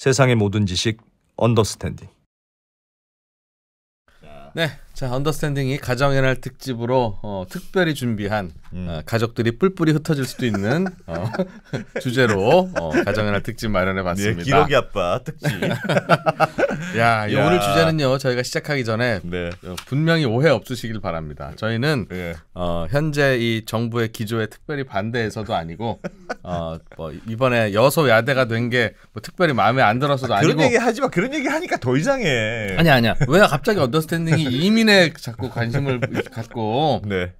세상의 모든 지식 언더스탠딩. 네, 자, 언더스탠딩이 가정의 날 특집으로 어, 특별히 준비한 음. 어, 가족들이 뿔뿔이 흩어질 수도 있는 어, 주제로 어, 가정의 날 특집 마련해 네, 봤습니다. 네, 기러기 아빠 특집. 야, 야, 오늘 주제는요. 저희가 시작하기 전에 네. 어, 분명히 오해 없으시길 바랍니다. 저희는 네. 현재 이 정부의 기조에 특별히 반대해서도 아니고 어, 뭐 이번에 여소 야대가 된게뭐 특별히 마음에 안 들어서도 아, 그런 아니고 그런 얘기 하지 마. 그런 얘기 하니까 더 이상해. 아니 아니야. 왜 갑자기 언더스탠딩이 이미 국민에 자꾸 관심을 갖고 네.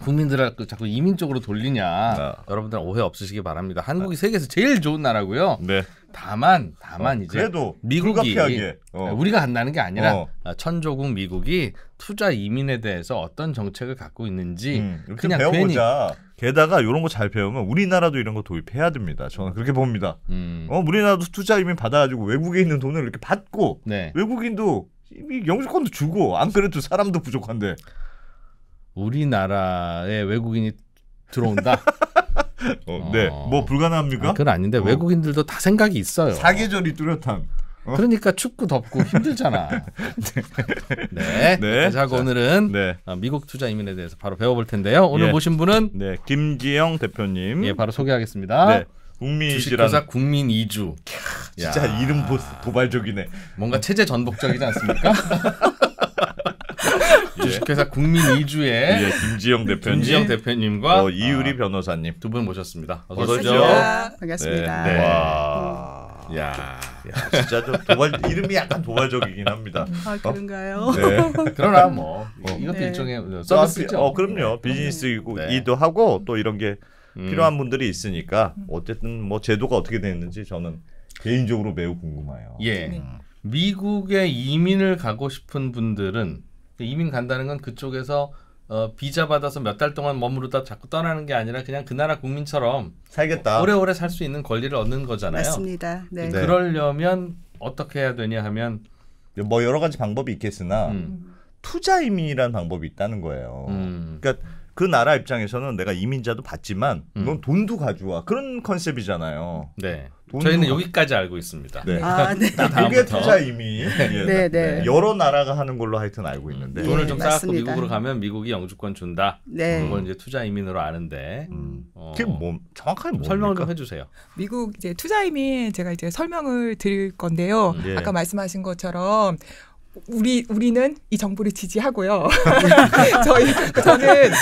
국민들을 그 자꾸 이민 쪽으로 돌리냐 아. 여러분들 오해 없으시기 바랍니다. 한국이 아. 세계에서 제일 좋은 나라고요. 네. 다만 다만 어, 이제 그래도 미국이 아, 어. 우리가 간다는 게 아니라 어. 아, 천조국 미국이 투자 이민에 대해서 어떤 정책을 갖고 있는지 음, 그냥 배워보자. 괜히 게다가 이런 거 잘 배우면 우리나라도 이런 거 도입해야 됩니다. 저는 그렇게 봅니다. 음. 어, 우리나라도 투자 이민 받아가지고 외국에 있는 돈을 이렇게 받고 네. 외국인도 이미 영주권도 주고 안 그래도 사람도 부족한데 우리나라에 외국인이 들어온다. 어, 네, 어. 뭐 불가능합니까? 아, 그건 아닌데 어. 외국인들도 다 생각이 있어요. 사계절이 뚜렷한. 어. 그러니까 춥고 덥고 힘들잖아. 네. 네. 네. 네. 자, 오늘은 네. 어, 미국 투자 이민에 대해서 바로 배워볼 텐데요. 오늘 예. 모신 분은 네, 김지영 대표님. 예, 바로 소개하겠습니다. 네. 국민이 주식회사 국민 이주. 진짜 야. 이름 보, 도발적이네. 뭔가 체제 전복적이지 않습니까? 예. 주식회사 국민 이주의 예, 김지영 대표님, 김지영 대표님과 어, 이유리 아, 변호사님 두 분 모셨습니다. 어서 오십시 네, 반갑습니다. 네. 네. 와. 음. 야. 야, 진짜 좀 도발 이름이 약간 도발적이긴 합니다. 음, 아 어? 그런가요? 어? 네. 그러나 뭐 어. 이것도 네. 일종의 서비스죠. 어 그럼요 네. 비즈니스이고 네. 이도 하고 또 이런 게 음. 필요한 분들이 있으니까 어쨌든 뭐 제도가 어떻게 되는지 저는 개인적으로 매우 궁금해요. 예. 네. 미국에 이민을 가고 싶은 분들은 이민 간다는 건 그쪽에서 어, 비자 받아서 몇 달 동안 머무르다 자꾸 떠나는 게 아니라 그냥 그 나라 국민처럼 살겠다. 오래오래 살 수 있는 권리를 얻는 거잖아요. 맞습니다. 네. 네. 그러려면 어떻게 해야 되냐 하면 뭐 여러 가지 방법이 있겠으나 음. 투자 이민이라는 방법이 있다는 거예요. 음. 그러니까 그 나라 입장에서는 내가 이민자도 받지만 음. 넌 돈도 가져와 그런 컨셉이잖아요. 네. 저희는 가... 여기까지 알고 있습니다. 네. 아, 네. 그게 투자 이미 네. 예. 네, 네. 네. 여러 나라가 하는 걸로 하여튼 알고 음. 있는데 돈을 좀 쌓고 네, 미국으로 가면 미국이 영주권 준다. 네. 그걸 이제 투자 이민으로 아는데 음. 어. 그게 뭐 정확하게 뭐 설명을 좀 해주세요. 미국 이제 투자 이민 제가 이제 설명을 드릴 건데요. 네. 아까 말씀하신 것처럼 우리 우리는 이 정부를 지지하고요. 저희 저는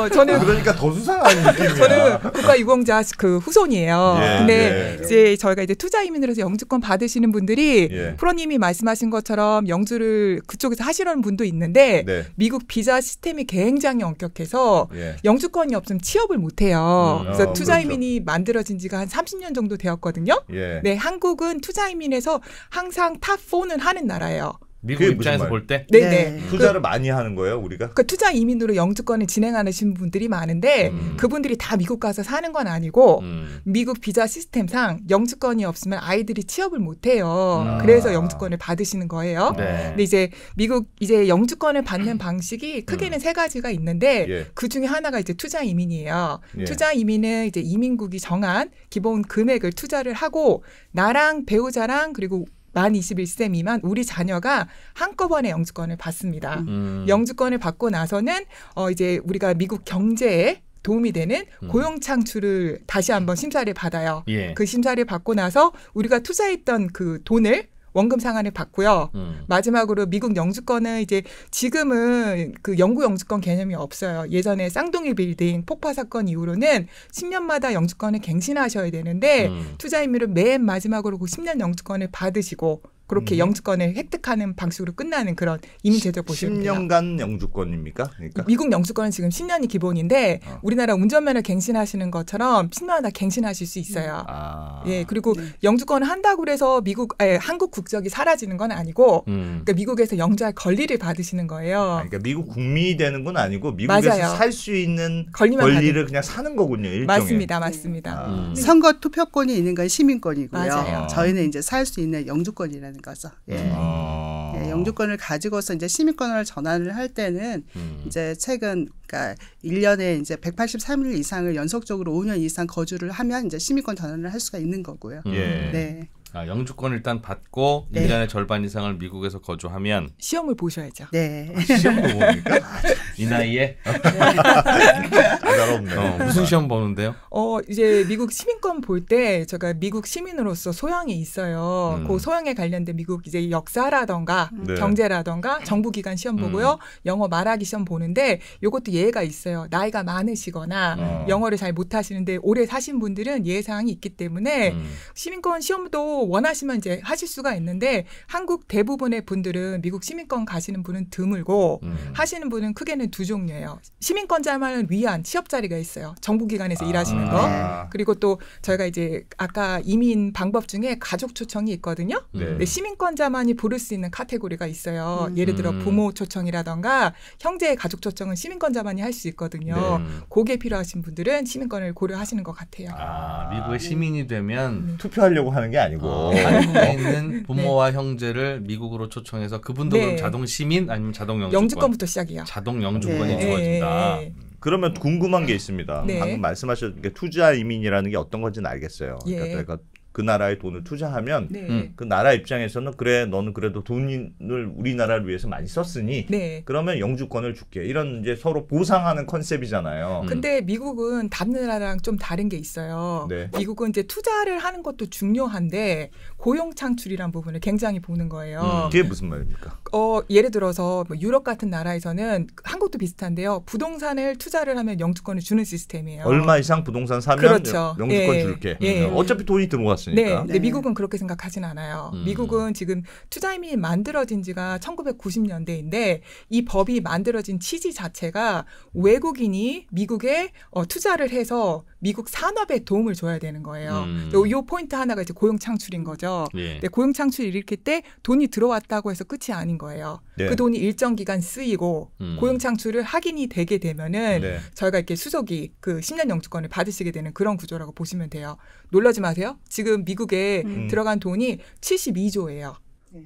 어 저는 그러니까 더 수상한 느낌이야. 저는 국가 유공자 그 후손이에요. 예, 근데 예. 이제 저희가 이제 투자 이민으로서 영주권 받으시는 분들이 예. 프로님이 말씀하신 것처럼 영주를 그쪽에서 하시려는 분도 있는데 네. 미국 비자 시스템이 굉장히 엄격해서 예. 영주권이 없으면 취업을 못 해요. 음, 아, 그래서 어, 투자 그렇죠. 이민이 그렇죠. 만들어진 지가 한 30년 정도 되었거든요. 예. 네, 한국은 투자 이민에서 항상 탑 4는 하는 나라예요. 미국 입장에서 볼 때? 네, 네, 네. 투자를 많이 하는 거예요, 우리가? 그 투자 이민으로 영주권을 진행하시는 분들이 많은데 음. 그분들이 다 미국 가서 사는 건 아니고 음. 미국 비자 시스템상 영주권이 없으면 아이들이 취업을 못 해요. 아. 그래서 영주권을 받으시는 거예요. 네. 근데 이제 미국 이제 영주권을 받는 방식이 크게는 음. 세 가지가 있는데 예. 그 중에 하나가 이제 투자 이민이에요. 예. 투자 이민은 이제 이민국이 정한 기본 금액을 투자를 하고 나랑 배우자랑 그리고 만 21세 미만 우리 자녀가 한꺼번에 영주권을 받습니다. 음. 영주권을 받고 나서는 어 이제 우리가 미국 경제에 도움이 되는 음. 고용 창출을 다시 한번 심사를 받아요. 예. 그 심사를 받고 나서 우리가 투자했던 그 돈을 원금 상환을 받고요. 음. 마지막으로 미국 영주권은 이제 지금은 그 영구 영주권 개념이 없어요. 예전에 쌍둥이 빌딩 폭파 사건 이후로는 10년마다 영주권을 갱신하셔야 되는데 음. 투자인미를 맨 마지막으로 그 10년 영주권을 받으시고 그렇게 음. 영주권을 획득하는 방식으로 끝나는 그런 이민 제도 보시면 됩니 10년간 영주권입니까? 그러니까? 미국 영주권은 지금 10년이 기본인데 어. 우리나라 운전면허 갱신하시는 것처럼 10년마다 갱신하실 수 있어요. 음. 아. 예 그리고 네. 영주권 을 한다고 그래서 미국 아니, 예, 한국 국적이 사라지는 건 아니고 음. 그러니까 미국에서 영주할 권리를 받으시는 거예요. 아, 그러니까 미국 국민이 되는 건 아니고 미국에서 살 수 있는 권리를 받은... 그냥 사는 거군요. 일종의. 맞습니다, 네. 맞습니다. 아. 음. 선거 투표권이 있는 건 시민권이고요. 맞아요. 아. 저희는 이제 살 수 있는 영주권이라는 거죠. 음. 예. 아. 예, 영주권을 가지고서 이제 시민권을 전환을 할 때는 음. 이제 최근 그러니까 1년에 이제 183일 이상을 연속적으로 5년 이상 거주를 하면 이제 시민권 전환을 할 수가 있는 거고요. 예. 네. 아, 영주권 을 일단 받고 네. 1년의 절반 이상을 미국에서 거주하면 시험을 보셔야죠. 네. 아, 시험도 니까이 나이에? 까다롭네. 어. 어, 무슨 시험 보는데요? 어, 이제 미국 시민권 볼 때 제가 미국 시민으로서 소양이 있어요. 음. 그 소양에 관련된 미국 이제 역사라던가 음. 네. 경제라던가 정부 기관 시험 보고요. 음. 영어 말하기 시험 보는데 요것도 예가 외 있어요. 나이가 많으시거나 어. 영어를 잘못 하시는데 오래 사신 분들은 예상이 있기 때문에 음. 시민권 시험도 원하시면 이제 하실 수가 있는데 한국 대부분의 분들은 미국 시민권 가시는 분은 드물고 음. 하시는 분은 크게는 두 종류예요. 시민권자만은 위한 취업 자리가 있어요. 정부기관에서 아. 일하시는 거 그리고 또 저희가 이제 아까 이민 방법 중에 가족 초청이 있거든요. 네. 시민권자만이 부를 수 있는 카테고리가 있어요. 음. 예를 들어 음. 부모 초청이라던가 형제의 가족 초청은 시민권자만이 할 수 있거든요. 네. 그게 필요하신 분들은 시민권을 고려하시는 것 같아요. 아, 미국의 시민이 되면 네. 투표하려고 하는 게 아니고 한국에 어. 네. 있 네. 부모와 형제를 미국으로 초청해서 그분도 네. 그럼 자동 시민 아니면 자동 영주권? 영주권부터 시작이야. 자동 영주권이 네. 주어진다. 그러면 궁금한 게 있습니다. 네. 방금 말씀하셨던 게 투자 이민이라는 게 어떤 건지는 알겠어요. 예. 그러니까 그 나라에 돈을 음. 투자하면 네. 음. 그 나라 입장에서는 그래 너는 그래도 돈을 우리나라를 위해서 많이 썼으니 네. 그러면 영주권을 줄게 이런 이제 서로 보상하는 컨셉이잖아요. 음. 근데 미국은 다른 나라랑 좀 다른 게 있어요. 네. 미국은 이제 투자를 하는 것도 중요한데 고용 창출이란 부분을 굉장히 보는 거예요. 음, 그게 무슨 말입니까? 어, 예를 들어서 뭐 유럽 같은 나라에서는 한국도 비슷한데요. 부동산을 투자를 하면 영주권을 주는 시스템이에요. 얼마 이상 부동산 사면 그렇죠. 영, 주권 예, 줄게. 예. 음, 어차피 돈이 들어갔으니까. 네, 네. 미국은 그렇게 생각하진 않아요. 음. 미국은 지금 투자 이이 만들어진 지가 1990년대인데 이 법이 만들어진 취지 자체가 외국인이 미국에 어, 투자를 해서 미국 산업에 도움을 줘야 되는 거예요. 음. 요 포인트 하나가 이제 고용 창출인 거죠. 예. 고용 창출 일으킬 때 돈이 들어왔다고 해서 끝이 아닌 거예요. 네. 그 돈이 일정 기간 쓰이고 음. 고용 창출을 확인이 되게 되면은 네. 저희가 이렇게 수속이 그 10년 영주권을 받으시게 되는 그런 구조라고 보시면 돼요. 놀라지 마세요. 지금 미국에 음. 들어간 돈이 72조예요.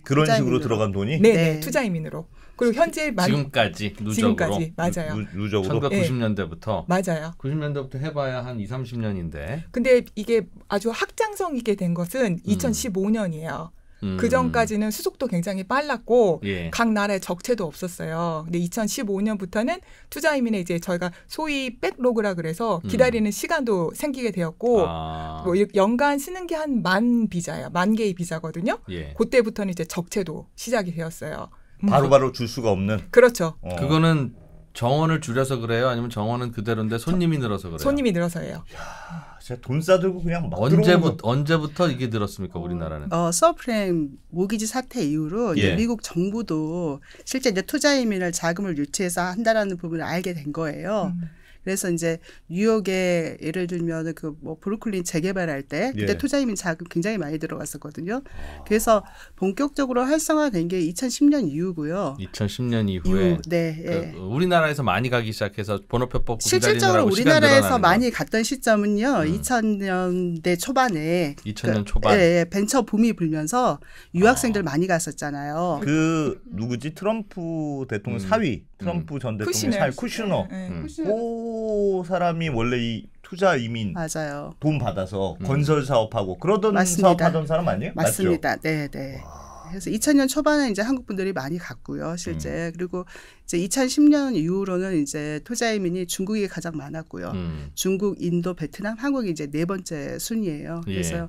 그런 식으로 들어간 돈이? 네, 네. 네. 투자 이민으로. 그리고 현재 만, 지금까지 누적으로 지금까지 맞아요. 누, 적으로 1990년대부터 네. 예. 맞아요. 90년대부터 해봐야 한 2, 30년인데. 근데 이게 아주 확장성 있게 된 것은 2015년이에요. 음. 음. 그 전까지는 수속도 굉장히 빨랐고 예. 각 나라의 적체도 없었어요. 근데 2015년부터는 투자 이민에 이제 저희가 소위 백로그라 그래서 음. 기다리는 음. 시간도 생기게 되었고 아. 뭐 연간 쓰는 게 한 만 비자예요. 만 개의 비자거든요. 예. 그때부터는 이제 적체도 시작이 되었어요. 바로바로 바로 줄 수가 없는. 그렇죠. 어. 그거는 정원을 줄여서 그래요? 아니면 정원은 그대로인데 손님이 늘어서 그래요? 손님이 늘어서예요. 야 진짜 돈 싸들고 그냥 언제부터 언제부터 이게 늘었습니까 우리나라는? 어, 서프라임 모기지 사태 이후로 예. 미국 정부도 실제 이제 투자 이민을 자금을 유치해서 한다라는 부분을 알게 된 거예요. 음. 그래서 이제 뉴욕에 예를 들면 그 뭐 브루클린 재개발할 때 그때 예. 투자이민 자금 굉장히 많이 들어갔었거든요. 아. 그래서 본격적으로 활성화된 게 2010년 이후고요. 2010년 이후에 이후, 네. 그 예. 그 우리나라에서 많이 가기 시작해서 번호표법 실질적으로 우리나라에서 많이 갔던 시점은요. 음. 2000년대 초반에 2000년 그 초반 그, 예, 벤처 붐이 불면서 유학생들 아. 많이 갔었잖아요. 그 누구지? 트럼프 대통령 음. 사위 음. 트럼프 음. 전 대통령 사위 쿠시너. 네, 예, 네, 예, 음. 쿠시너. 그토 사람이 원래 이 투자 이민 맞아요. 돈 받아서 음. 건설 사업하고 그러던 맞습니다. 사업하던 사람 아니에요? 맞습니다. 맞죠? 네, 네. 와. 그래서 2000년 초반에 이제 한국 분들이 많이 갔고요, 실제. 음. 그리고 이제 2010년 이후로는 이제 투자 이민이 중국이 가장 많았고요. 음. 중국, 인도, 베트남, 한국이 이제 네 번째 순위예요. 예. 그래서 예.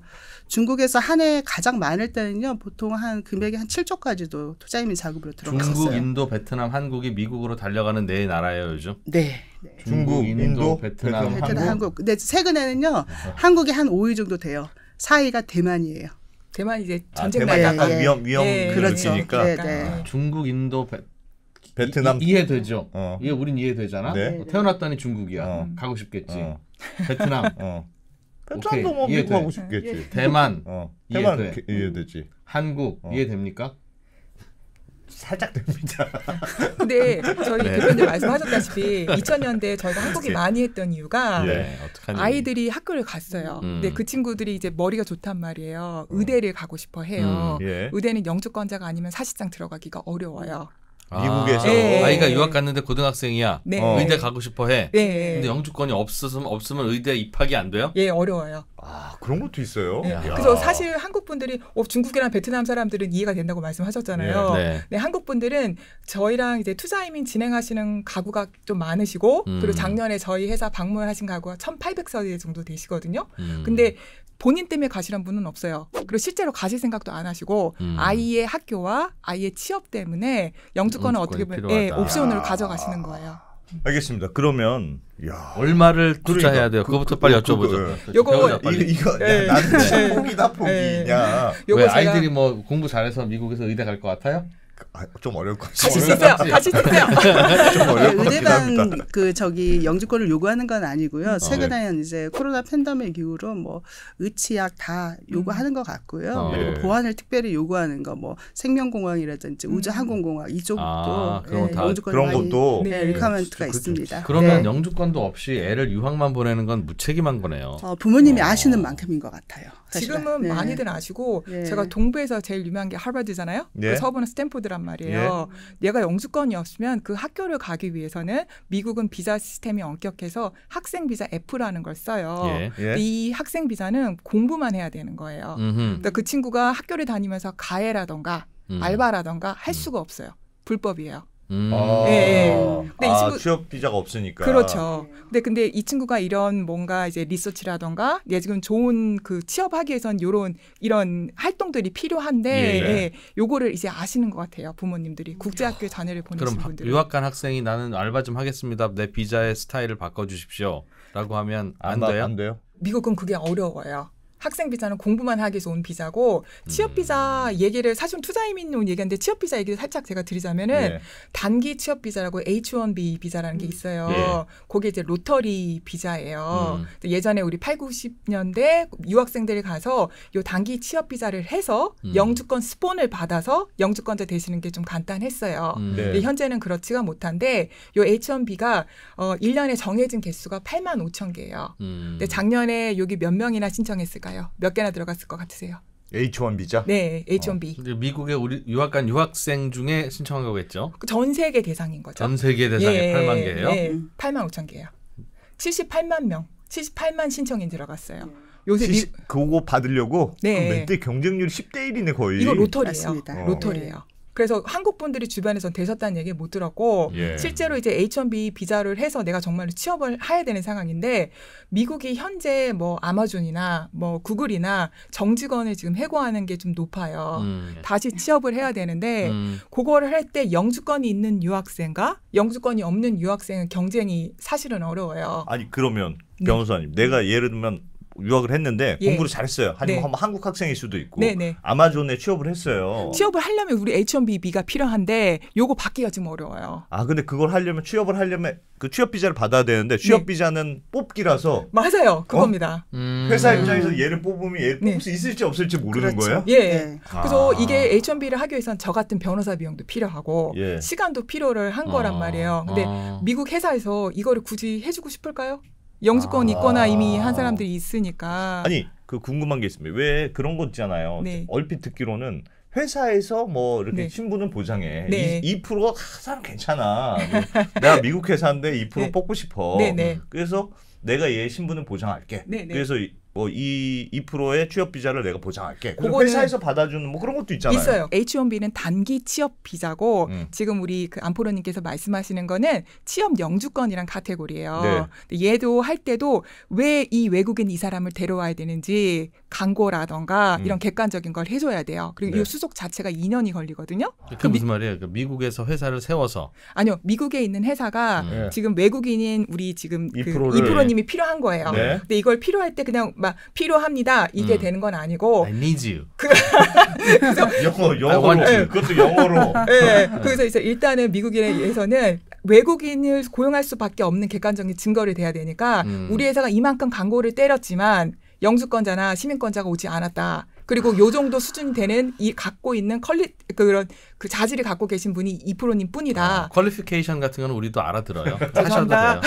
중국에서 한 해 가장 많을 때는요, 보통 한 금액이 한 7조까지도 투자 이민 자금으로 들어갔어요. 중국, 인도, 베트남, 한국이 미국으로 달려가는 네 나라예요, 요즘. 네. 네. 네. 중국, 인도, 인도 베트남, 베트남, 한국. 베 한국. 근데 네, 최근에는요, 한국이 한 5위 정도 돼요. 4위가 대만이에요. 대만 이제 아, 전쟁 아, 대만 약간 위험 위험 네. 그 그렇죠. 니까 네, 네. 아, 중국 인도 베, 베트남 이, 해되죠 어. 이게 우린 이해되잖아. 네? 어, 태어났다니 중국이야. 어. 가고 싶겠지. 어. 베트남. 베트남도 어. 그 뭐 미국 가고 싶겠지. 예. 대만. 어. 대만 이해돼. 그 이해되지. 한국 이해됩니까? 살짝 됩니다. 근데 저희 네. 대표님 말씀하셨다시피 2 0 0 0년대 저희가 한국이 많이 했던 이유가 네, 아이들이 학교를 갔어요. 음. 근데 그 친구들이 이제 머리가 좋단 말이에요. 음. 의대를 가고 싶어 해요. 음, 예. 의대는 영주권자가 아니면 사실상 들어가기가 어려워요. 아. 미국에서 아, 아이가 유학 갔는데 고등학생이야. 네. 어. 의대 가고 싶어 해. 네. 근데 영주권이 없으면 없으면 의대 입학이 안 돼요? 예, 어려워요. 아 그런 것도 있어요. 네. 그래서 사실 한국 분들이 어, 중국이랑 베트남 사람들은 이해가 된다고 말씀하셨잖아요. 네. 네. 네 한국 분들은 저희랑 이제 투자 이민 진행하시는 가구가 좀 많으시고 음. 그리고 작년에 저희 회사 방문하신 가구가 1,800세 정도 되시거든요. 음. 근데 본인 때문에 가시는 분은 없어요. 그리고 실제로 가실 생각도 안 하시고 음. 아이의 학교와 아이의 취업 때문에 영주권을 어떻게 보면 예, 옵션으로 가져가시는 거예요. 알겠습니다. 그러면 야. 얼마를 그러니까 투자해야 돼요? 그, 그거부터 그, 빨리 여쭤보죠. 요거 이거 나는 포기다 포기냐? 예. 왜 아이들이 뭐 공부 잘해서 미국에서 의대 갈 것 같아요? 아, 좀 어려울 것 같아요. 같이 쓰세요. 같이 쓰세요. 좀 어려울 것 은혜만 그 저기 영주권을 요구하는 건 아니고요. 아, 최근에 네. 이제 코로나 팬덤의 이후로 뭐 의치약 다 요구하는 것 같고요. 어, 그리고 예. 보안을 특별히 요구하는 거 뭐 생명공항이라든지 음. 우주항공공항 이쪽도 아, 그런, 예, 네, 영주권 그런 것도 네, 리카멘트가 네. 그렇죠. 있습니다. 그러면 네. 영주권도 없이 애를 유학만 보내는 건 무책임한 거네요. 어, 부모님이 어. 아시는 만큼인 것 같아요. 지금은 네. 많이들 아시고 네. 제가 동부에서 제일 유명한 게 하버드잖아요. 그 네. 그 서부는 스탠포드란 말이에요. 예. 얘가 영주권이었으면 그 학교를 가기 위해서는 미국은 비자 시스템이 엄격해서 학생 비자 F라는 걸 써요. 예. 예. 이 학생 비자는 공부만 해야 되는 거예요. 그러니까 그 친구가 학교를 다니면서 가해라던가 음. 알바라던가 할 수가 없어요. 불법이에요. 음. 아, 네. 근데 아, 이 친구 취업 비자가 없으니까. 그렇죠. 근데 근데 이 친구가 이런 뭔가 이제 리서치라던가 예, 지금 좋은 그 취업하기 위해선 요런 이런 활동들이 필요한데 예. 예. 예 요거를 이제 아시는 것 같아요. 부모님들이 국제학교 에 자녀를 보내신 그럼 분들. 유학 간 학생이 나는 알바 좀 하겠습니다. 내 비자의 스타일을 바꿔 주십시오라고 하면 안, 안 돼요? 안 돼요? 미국은 그게 어려워요. 학생 비자는 공부만 하기 위해서 온 비자고 취업 비자 음. 얘기를 사실 은 투자이민 온 얘기인데 취업 비자 얘기를 살짝 제가 드리자면은 예. 단기 취업 비자라고 H1B 비자라는 게 음. 있어요. 예. 그게 이제 로터리 비자예요. 음. 예전에 우리 8, 90년대 유학생들이 가서 요 단기 취업 비자를 해서 음. 영주권 스폰을 받아서 영주권자 되시는 게 좀 간단했어요. 음. 네. 근데 현재는 그렇지가 못한데 요 H1B가 어 1년에 정해진 개수가 8만 5천 개예요. 음. 근데 작년에 여기 몇 명이나 신청했을까? 들어갔을까요? 몇 개나 들어갔을 것 같으세요? H1 비자? 네, H1B. 어. 미국의 우리 유학 간 유학생 중에 신청한 거겠죠? 그 전 세계 대상인 거죠. 전 세계 대상에 예, 8만 개예요? 네, 예, 음. 8만 5천 개예요. 78만 명, 78만 신청인 들어갔어요. 음. 요새 70, 미... 그거 받으려고 네. 그 멘트 경쟁률이 10대 1이네 거의. 이거 로터리예요. 어. 로터리예요. 그래서 한국 분들이 주변에선 되셨다는 얘기 못 들었고 예. 실제로 이제 H1B 비자를 해서 내가 정말로 취업을 해야 되는 상황인데 미국이 현재 뭐 아마존이나 뭐 구글이나 정직원을 지금 해고하는 게 좀 높아요. 음. 다시 취업을 해야 되는데 음. 그거를 할 때 영주권이 있는 유학생과 영주권이 없는 유학생은 경쟁이 사실은 어려워요. 아니 그러면 네. 변호사님, 네. 내가 예를 들면 유학을 했는데 예. 공부를 잘했어요. 아니면 네. 한국 학생일 수도 있고 네네. 네. 아마존에 취업을 했어요. 취업을 하려면 우리 H1B가 필요한데 요거 받기가 좀 어려워요. 아 근데 그걸 하려면 취업을 하려면 그 취업 비자를 받아야 되는데 취업 네. 비자는 뽑기라서 맞아요 어? 그겁니다. 어? 음. 회사 입장에서 얘를 뽑으면 얘를 네. 뽑을 네. 수 있을지 없을지 모르는 그렇죠. 거예요. 예. 아. 그래서 이게 H1B를 하기 위해서는저 같은 변호사 비용도 필요하고 예. 시간도 필요를 한 거란 아. 말이에요. 근데 아. 미국 회사에서 이거를 굳이 해주고 싶을까요? 영주권 아. 있거나 이미 한 사람들이 있으니까. 아니 그 궁금한 게 있습니다. 왜 그런 거 있잖아요. 네. 얼핏 듣기로는 회사에서 뭐 이렇게 네. 신분은 보장해. 네. 프로가 아, 사람 괜찮아. 네. 내가 미국 회사인데 이2% 네. 뽑고 싶어. 네, 네. 그래서 내가 얘 신분은 보장할게. 그래서 뭐이 2%의 취업 비자를 내가 보장할게. 그거 회사에서 받아주는 뭐 그런 것도 있잖아요. 있어요. H1B는 단기 취업 비자고 음. 지금 우리 그 안포로님께서 말씀하시는 거는 취업 영주권이란 카테고리예요. 네. 얘도 할 때도 왜 이 외국인 이 사람을 데려와야 되는지 광고라던가 음. 이런 객관적인 걸 해줘야 돼요. 그리고 네. 이 수속 자체가 2년이 걸리거든요. 그게 무슨 말이에요? 그 미국에서 회사를 세워서 아니요 미국에 있는 회사가 음. 네. 지금 외국인인 우리 지금 그2님이 필요한 거예요. 네. 근데 이걸 필요할 때 그냥 막막 필요합니다. 이게 음. 되는 건 아니고 I need you. 그, 래서 영어 영어로 네. 그것도 영어로. 네. 그래서 이제 일단은 미국에서는 인 외국인을 고용할 수밖에 없는 객관적인 증거를 대야 되니까 음. 우리 회사가 이만큼 광고를 때렸지만 영주권자나 시민권자가 오지 않았다. 그리고 요 정도 수준이 되는 이 갖고 있는 컬리 그 그런 그 자질을 갖고 계신 분이 이프로님 뿐이다. 아, 퀄리피케이션 같은 건 우리도 알아들어요. 하셔도 돼요.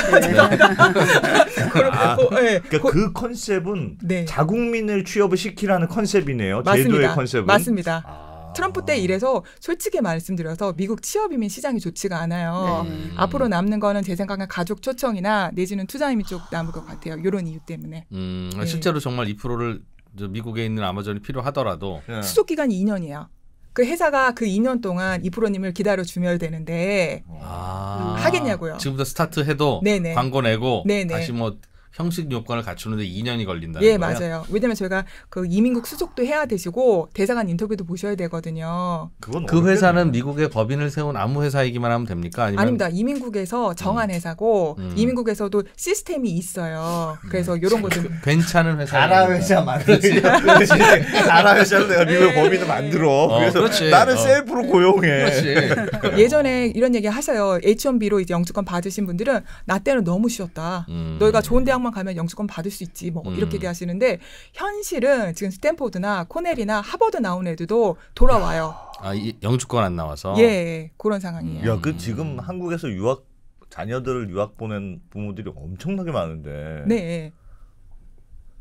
그 컨셉은 네. 자국민을 취업을 시키라는 컨셉이네요. 맞습니다. 제도의 컨셉은. 맞습니다. 아. 트럼프 때 이래서 솔직히 말씀드려서 미국 취업이민 시장이 좋지가 않아요. 네. 음. 앞으로 남는 거는 제 생각엔 가족 초청이나 내지는 투자이민 쪽 남을 것 같아요. 이런 이유 때문에. 음, 예. 실제로 정말 2%를 미국에 있는 아마존이 필요하더라도 예. 수속 기간이 2년이야. 그 회사가 그 2년 동안 이프로님을 기다려 주면 되는데 아~ 하겠냐고요. 지금부터 스타트해도 네네. 광고 내고 네네. 다시 뭐 형식 요건을 갖추는데 2년이 걸린다 예, 거예요. 맞아요. 왜냐면 저희가 그 이민국 수속도 해야 되시고 대사관 인터뷰도 보셔야 되거든요. 그건 그 회사는 미국의 법인을 세운 아무 회사이기만 하면 됩니까? 아니면 아닙니다. 이민국에서 정한 음. 회사고 음. 이민국에서도 시스템이 있어요. 음. 그래서 이런 것좀 괜찮은 회사. 나라 회사 만들지. 나라 회사를 내가 미국 네. 법인을 만들어. 어, 그래서 그렇지. 나는 어. 셀프로 고용해. 예전에 이런 얘기 하셔요. H1B로 이제 영주권 받으신 분들은 나 때는 너무 쉬웠다. 음. 너희가 좋은 대학 대학만 가면 영주권 받을 수 있지 뭐 음. 이렇게 얘기하시는데 현실은 지금 스탠포드나 코넬이나 하버드 나온 애들도 돌아와요. 아 영주권 안 나와서 예, 예 그런 상황이에요. 야그 지금 한국에서 유학 자녀들을 유학 보낸 부모들이 엄청나게 많은데. 네. 예.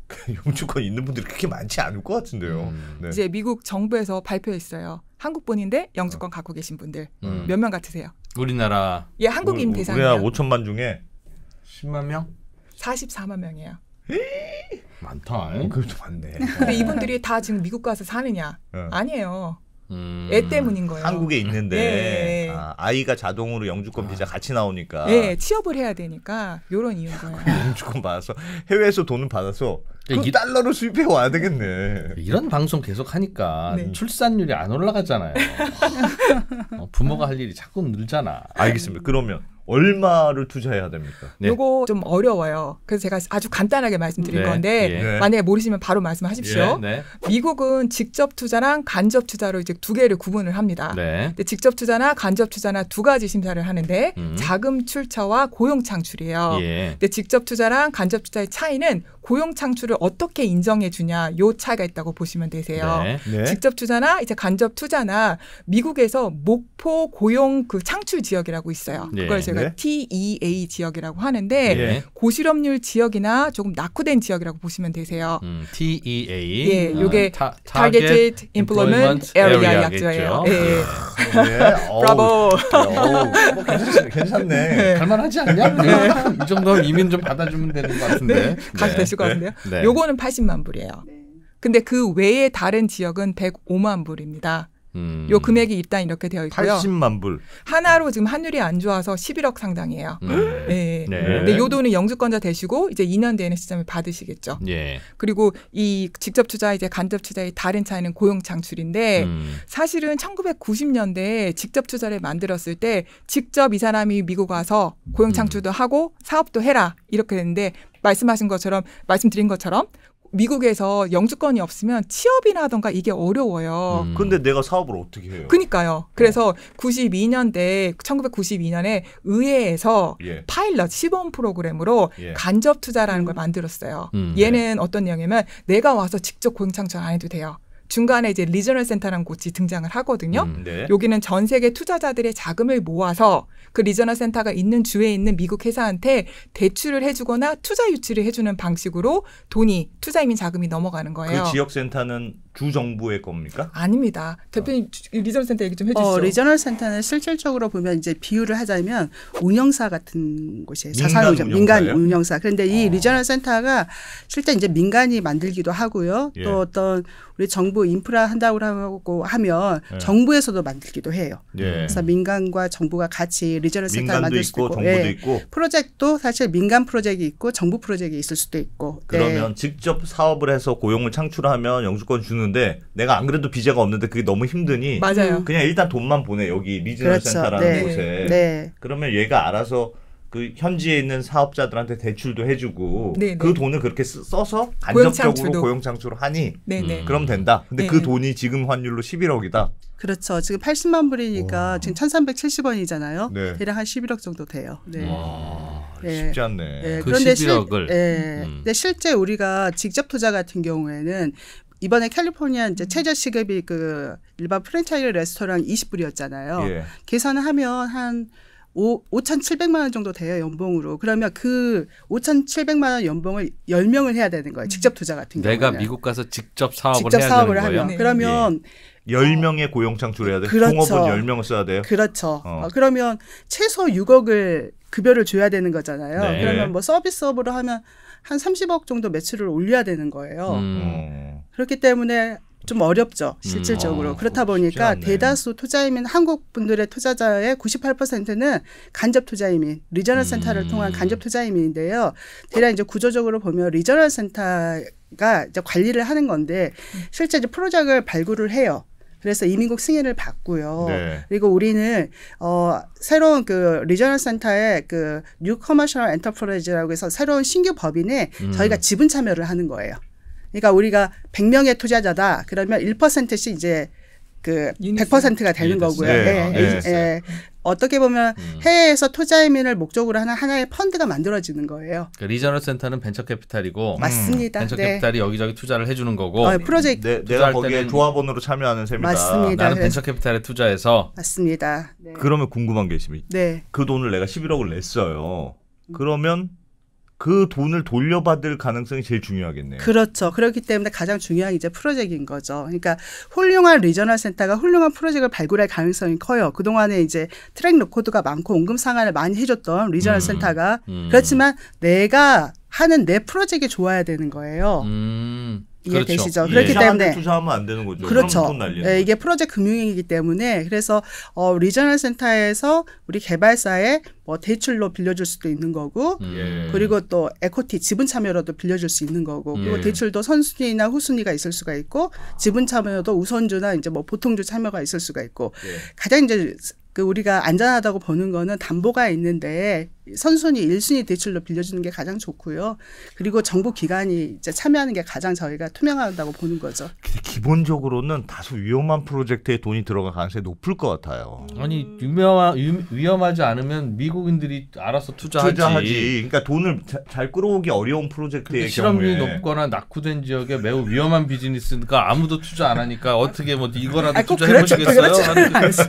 영주권 있는 분들이 그렇게 많지 않을 것 같은데요. 음. 네. 이제 미국 정부에서 발표했어요. 한국분인데 영주권 어. 갖고 계신 분들 음. 몇명 같으세요? 우리나라 예 한국인 대상 우리나라 5천만 중에 10만 명? 44만 명이에요. 많다. 어, 그것도 많네. 근데 이분들이 다 지금 미국 가서 사느냐? 네. 아니에요. 음... 애 때문인 거예요. 한국에 있는데 네. 아, 이가 자동으로 영주권 비자 아. 같이 나오니까. 네, 취업을 해야 되니까 이런 이유인 영주권 받아서 해외에서 돈을 받아서 그 달러로 수입해 와야 되겠네. 이런 방송 계속 하니까 네. 출산율이 안 올라가잖아요. 어, 부모가 할 일이 자꾸 늘잖아. 알겠습니다. 그러면 얼마를 투자해야 됩니까? 네. 요거 좀 어려워요. 그래서 제가 아주 간단하게 말씀드릴 네. 건데 예. 네. 만약에 모르시면 바로 말씀하십시오. 예. 네. 미국은 직접 투자랑 간접 투자로 이제 두 개를 구분을 합니다. 네. 근데 직접 투자나 간접 투자나 두 가지 심사를 하는데 음. 자금 출처와 고용 창출이에요. 예. 근데 직접 투자랑 간접 투자의 차이는 고용 창출을 어떻게 인정해 주냐 요 차이가 있다고 보시면 되세요. 네. 직접 투자나 이제 간접 투자나 미국에서 목포 고용 그 창출 지역이라고 있어요. 그걸 이 저희가 네. TEA 지역이라고 하는데 예. 고실업률 지역이나 조금 낙후된 지역이라고 보시면 되세요. 음, TEA. 예, 아, 요게 아, Targeted Employment, Employment Area 약자예요. 예. 예. 아, 네. 브라보. 뭐 괜찮, 네 갈만하지 않냐? 네. 네. 이 정도면 이민 좀 받아주면 되는 것 같은데. 네. 가시 되실 것 같은데요. 요거는 80만 불이에요. 근데 그 외에 다른 지역은 105만 불입니다. 음. 요 금액이 일단 이렇게 되어 있고요. 80만 불. 하나로 지금 환율이 안 좋아서 11억 상당이에요. 음. 네. 네. 근데 요 돈은 영주권자 되시고 이제 2년 되는 시점에 받으시겠죠. 예. 그리고 이 직접 투자 이제 간접 투자의 다른 차이는 고용 창출인데 음. 사실은 1990년대에 직접 투자를 만들었을 때 직접 이 사람이 미국 와서 고용 창출도 음. 하고 사업도 해라 이렇게 했는데 말씀하신 것처럼 말씀드린 것처럼 미국에서 영주권이 없으면 취업이라던가 이게 어려워요. 음. 근데 내가 사업을 어떻게 해요? 그니까요. 어. 그래서 어. 92년대 1992년에 의회에서 예. 파일럿 시범 프로그램으로 예. 간접 투자라는 음. 걸 만들었어요. 음. 얘는 네. 어떤 내용이면 내가 와서 직접 공창전안 해도 돼요. 중간에 이제 리저널 센터라는 곳이 등장을 하거든요. 음, 네. 여기는 전 세계 투자자들의 자금을 모아서 그 리저널 센터가 있는 주에 있는 미국 회사한테 대출을 해주거나 투자 유치를 해주는 방식으로 돈이 투자 이민 자금이 넘어가는 거예요. 그 지역 센터는 주 정부의 겁니까? 아닙니다. 대표님 어. 리저널 센터 얘기 좀 해주시죠. 어, 리저널 센터는 실질적으로 보면 이제 비유를 하자면 운영사 같은 곳이에요. 자산운용 민간 운영사. 그런데 이 어. 리저널 센터가 실제 이제 민간이 만들기도 하고요. 예. 또 어떤 우리 정부 인프라 한다고 하고 하면 예. 정부에서도 만들기도 해요. 예. 그래서 민간과 정부가 같이 리저널 센터를 만들 수 있고, 있고 정부도 예. 있고 프로젝트도 사실 민간 프로젝트 있고 정부 프로젝트 있을 수도 있고. 예. 그러면 직접 사업을 해서 고용을 창출하면 영주권 주는 주는데 내가 안 그래도 비자가 없는데 그게 너무 힘드니 맞아요. 음. 그냥 일단 돈만 보내 여기 리지널 그렇죠. 센터라는 네. 곳에 네. 그러면 얘가 알아서 그 현지에 있는 사업자들한테 대출도 해주고 네네. 네. 그 돈을 그렇게 써서 간접적으로 고용 창출을 하니 네네. 네. 음, 그럼 된다. 근데 네그 네. 돈이 지금 환율로 11억이다. 그렇죠. 지금 80만 불이니까 오. 지금 1,370원이잖아요. 네. 대략 한 11억 정도 돼요. 네. 와, 쉽지 않네. 네. 그 그런데 11억을. 실, 네. 음. 근데 실제 우리가 직접 투자 같은 경우에는 이번에 캘리포니아 이제 음. 최저 시급이 그 일반 프랜차이즈 레스토랑 20불이었잖아요. 예. 계산을 하면 한 5, 5,700만 원 정도 돼요, 연봉으로. 그러면 그 5,700만 원 연봉을 10명을 해야 되는 거예요. 음. 직접 투자 같은 경우. 내가 는 미국 가서 직접 사업을 직접 해야 사업을 되는 거예요. 그러면 예. 10명의 고용 창출해야 돼. 그렇죠. 종업원 10명을 써야 돼요. 그렇죠. 어. 어 그러면 최소 6억을 급여를 줘야 되는 거잖아요. 네. 그러면 뭐 서비스업으로 하면 한 30억 정도 매출을 올려야 되는 거예요. 음. 어. 그렇기 때문에 좀 어렵죠 음. 실질적으로 음, 아, 그렇다 어, 보니까 대다수 투자이민 한국 분들의 투자자의 98%는 간접 투자이민 리저널 센터를 음. 통한 간접 투자이민인데요 대략 이제 구조적으로 보면 리저널 센터가 이제 관리를 하는 건데 실제 이제 프로젝트를 발굴을 해요. 그래서 이민국 승인을 받고요. 네. 그리고 우리는 어 새로운 그 리저널 센터의 그 뉴 커머셜 엔터프라이즈라고 해서 새로운 신규 법인에 음. 저희가 지분 참여를 하는 거예요. 그러니까 우리가 100명의 투자자다. 그러면 1%씩 이제 그 100%가 되는 거고요. 네. 예. 예. 예. 어떻게 보면 음. 해외에서 투자 이민을 목적으로 하는 하나의 펀드가 만들어지는 거예요. 그 리저널 센터는 벤처 캐피탈이고 음. 맞습니다. 벤처 네. 캐피탈이 네. 여기저기 투자를 해주는 거고 어, 프로젝트 네, 내가 거기에 조합원으로 참여하는 셈이다. 맞습니다. 나는 네. 벤처 캐피탈에 투자해서 맞습니다. 네. 그러면 궁금한 게 있습니다. 네. 그 돈을 내가 11억을 냈어요. 그러면 그 돈을 돌려받을 가능성이 제일 중요하겠네요. 그렇죠. 그렇기 때문에 가장 중요한 이제 프로젝트인 거죠. 그러니까 훌륭한 리저널 센터가 훌륭한 프로젝트를 발굴할 가능성이 커요. 그동안에 이제 트랙 레코드가 많고 원금 상환을 많이 해줬던 리저널 음, 센터가 음. 그렇지만 내가 하는 내 프로젝트가 좋아야 되는 거예요. 음. 이해되시죠? 그렇죠. 예. 그렇기 예. 때문에 투자하면 안 되는 거죠. 그렇죠. 예, 이게 프로젝트 금융이기 때문에 그래서 어 리저널 센터에서 우리 개발사에 뭐 대출로 빌려줄 수도 있는 거고 음. 예. 그리고 또 에코티 지분 참여로도 빌려줄 수 있는 거고 그리고 예. 대출도 선순위나 후순위가 있을 수가 있고 지분 참여도 우선주나 이제 뭐 보통주 참여가 있을 수가 있고 예. 가장 이제 그 우리가 안전하다고 보는 거는 담보가 있는데 선순위 일순위 대출로 빌려주는 게 가장 좋고요. 그리고 정부 기관이 이제 참여하는 게 가장 저희가 투명하다고 보는 거죠. 기본적으로는 다소 위험한 프로젝트에 돈이 들어갈 가능성이 높을 것 같아요. 아니 유명하, 위험하지 않으면 미국인들이 알아서 투자하지. 투자하지. 그러니까 돈을 자, 잘 끌어오기 어려운 프로젝트의 실험률이 높거나 낙후된 지역에 매우 위험한 비즈니스니까 아무도 투자 안 하니까 어떻게 뭐 이거라도 아, 투자해보시겠어요? 그렇죠,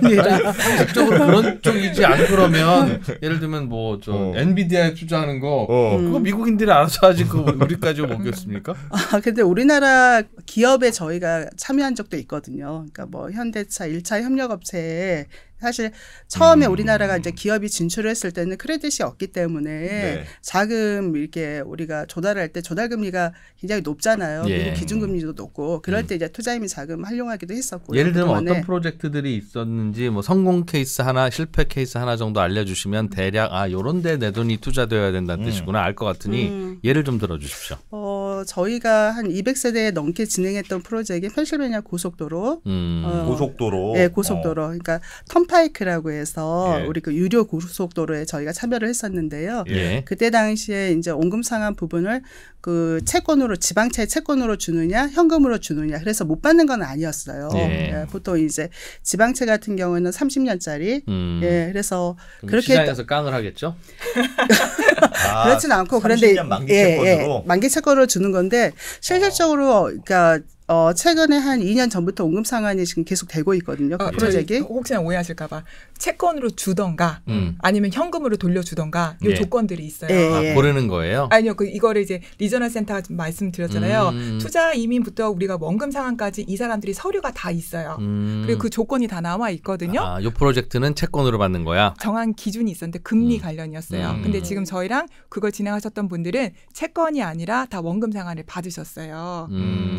그렇죠. 그런 쪽이지 안 그러면 예를 들면 뭐저 어. 엔비디아에 투자하는 거 어. 음. 그거 미국인들이 알아서 하지 그 우리까지 뭐 먹겠습니까? 아 근데 우리나라 기업에 저희가 참여한 적도 있거든요. 그러니까 뭐 현대차 1차 협력업체에 사실 처음에 음. 우리나라가 이제 기업이 진출했을 을 때는 크레딧이 없기 때문에 네. 자금 이렇게 우리가 조달할 때 조달 금리가 굉장히 높잖아요. 예. 그리고 기준 금리도 높고 그럴 때 이제 투자이민 자금 활용하기도 했었고 예를 들면 그동안에. 어떤 프로젝트들이 있었는지 뭐 성공 케이스 하나, 실패 케이스 하나 정도 알려주시면 대략 아 요런 데 내 돈이 투자되어야 된다는 음. 뜻이구나 알 것 같으니 음. 예를 좀 들어주십시오. 어, 저희가 한 200세대 에 넘게 진행했던 프로젝트인 펜실베니아 고속도로. 음, 어, 고속도로. 네, 고속도로. 어. 그러니까 턴파이크라고 해서 예. 우리 그 유료 고속도로에 저희가 참여를 했었는데요. 예. 그때 당시에 이제 온금 상한 부분을 그 채권으로 지방채 채권으로 주느냐 현금으로 주느냐 그래서 못 받는 건 아니었어요. 예. 예, 보통 이제 지방채 같은 경우는 에 30년짜리. 음. 예, 그래서 그렇게 시장에서 깡을 하겠죠. 아, 그렇진 않고 그런데 만기 예, 예. 채권으로 예, 만기 채권으로 주는 건데 실질적으로 그러니까 어, 최근에 한 2년 전부터 원금 상환이 지금 계속 되고 있거든요. 그 어, 프로젝트. 혹시나 오해하실까봐 채권으로 주던가 음. 아니면 현금으로 돌려주던가 이 예. 네. 조건들이 있어요. 예. 아, 예. 고르는 거예요? 아니요, 그 이거를 이제 리저널 센터 가 말씀드렸잖아요. 음. 투자 이민부터 우리가 원금 상환까지 이 사람들이 서류가 다 있어요. 음. 그리고 그 조건이 다 나와 있거든요. 아, 이 프로젝트는 채권으로 받는 거야? 정한 기준이 있었는데 금리 음. 관련이었어요. 음. 근데 지금 저희랑 그걸 진행하셨던 분들은 채권이 아니라 다 원금 상환을 받으셨어요.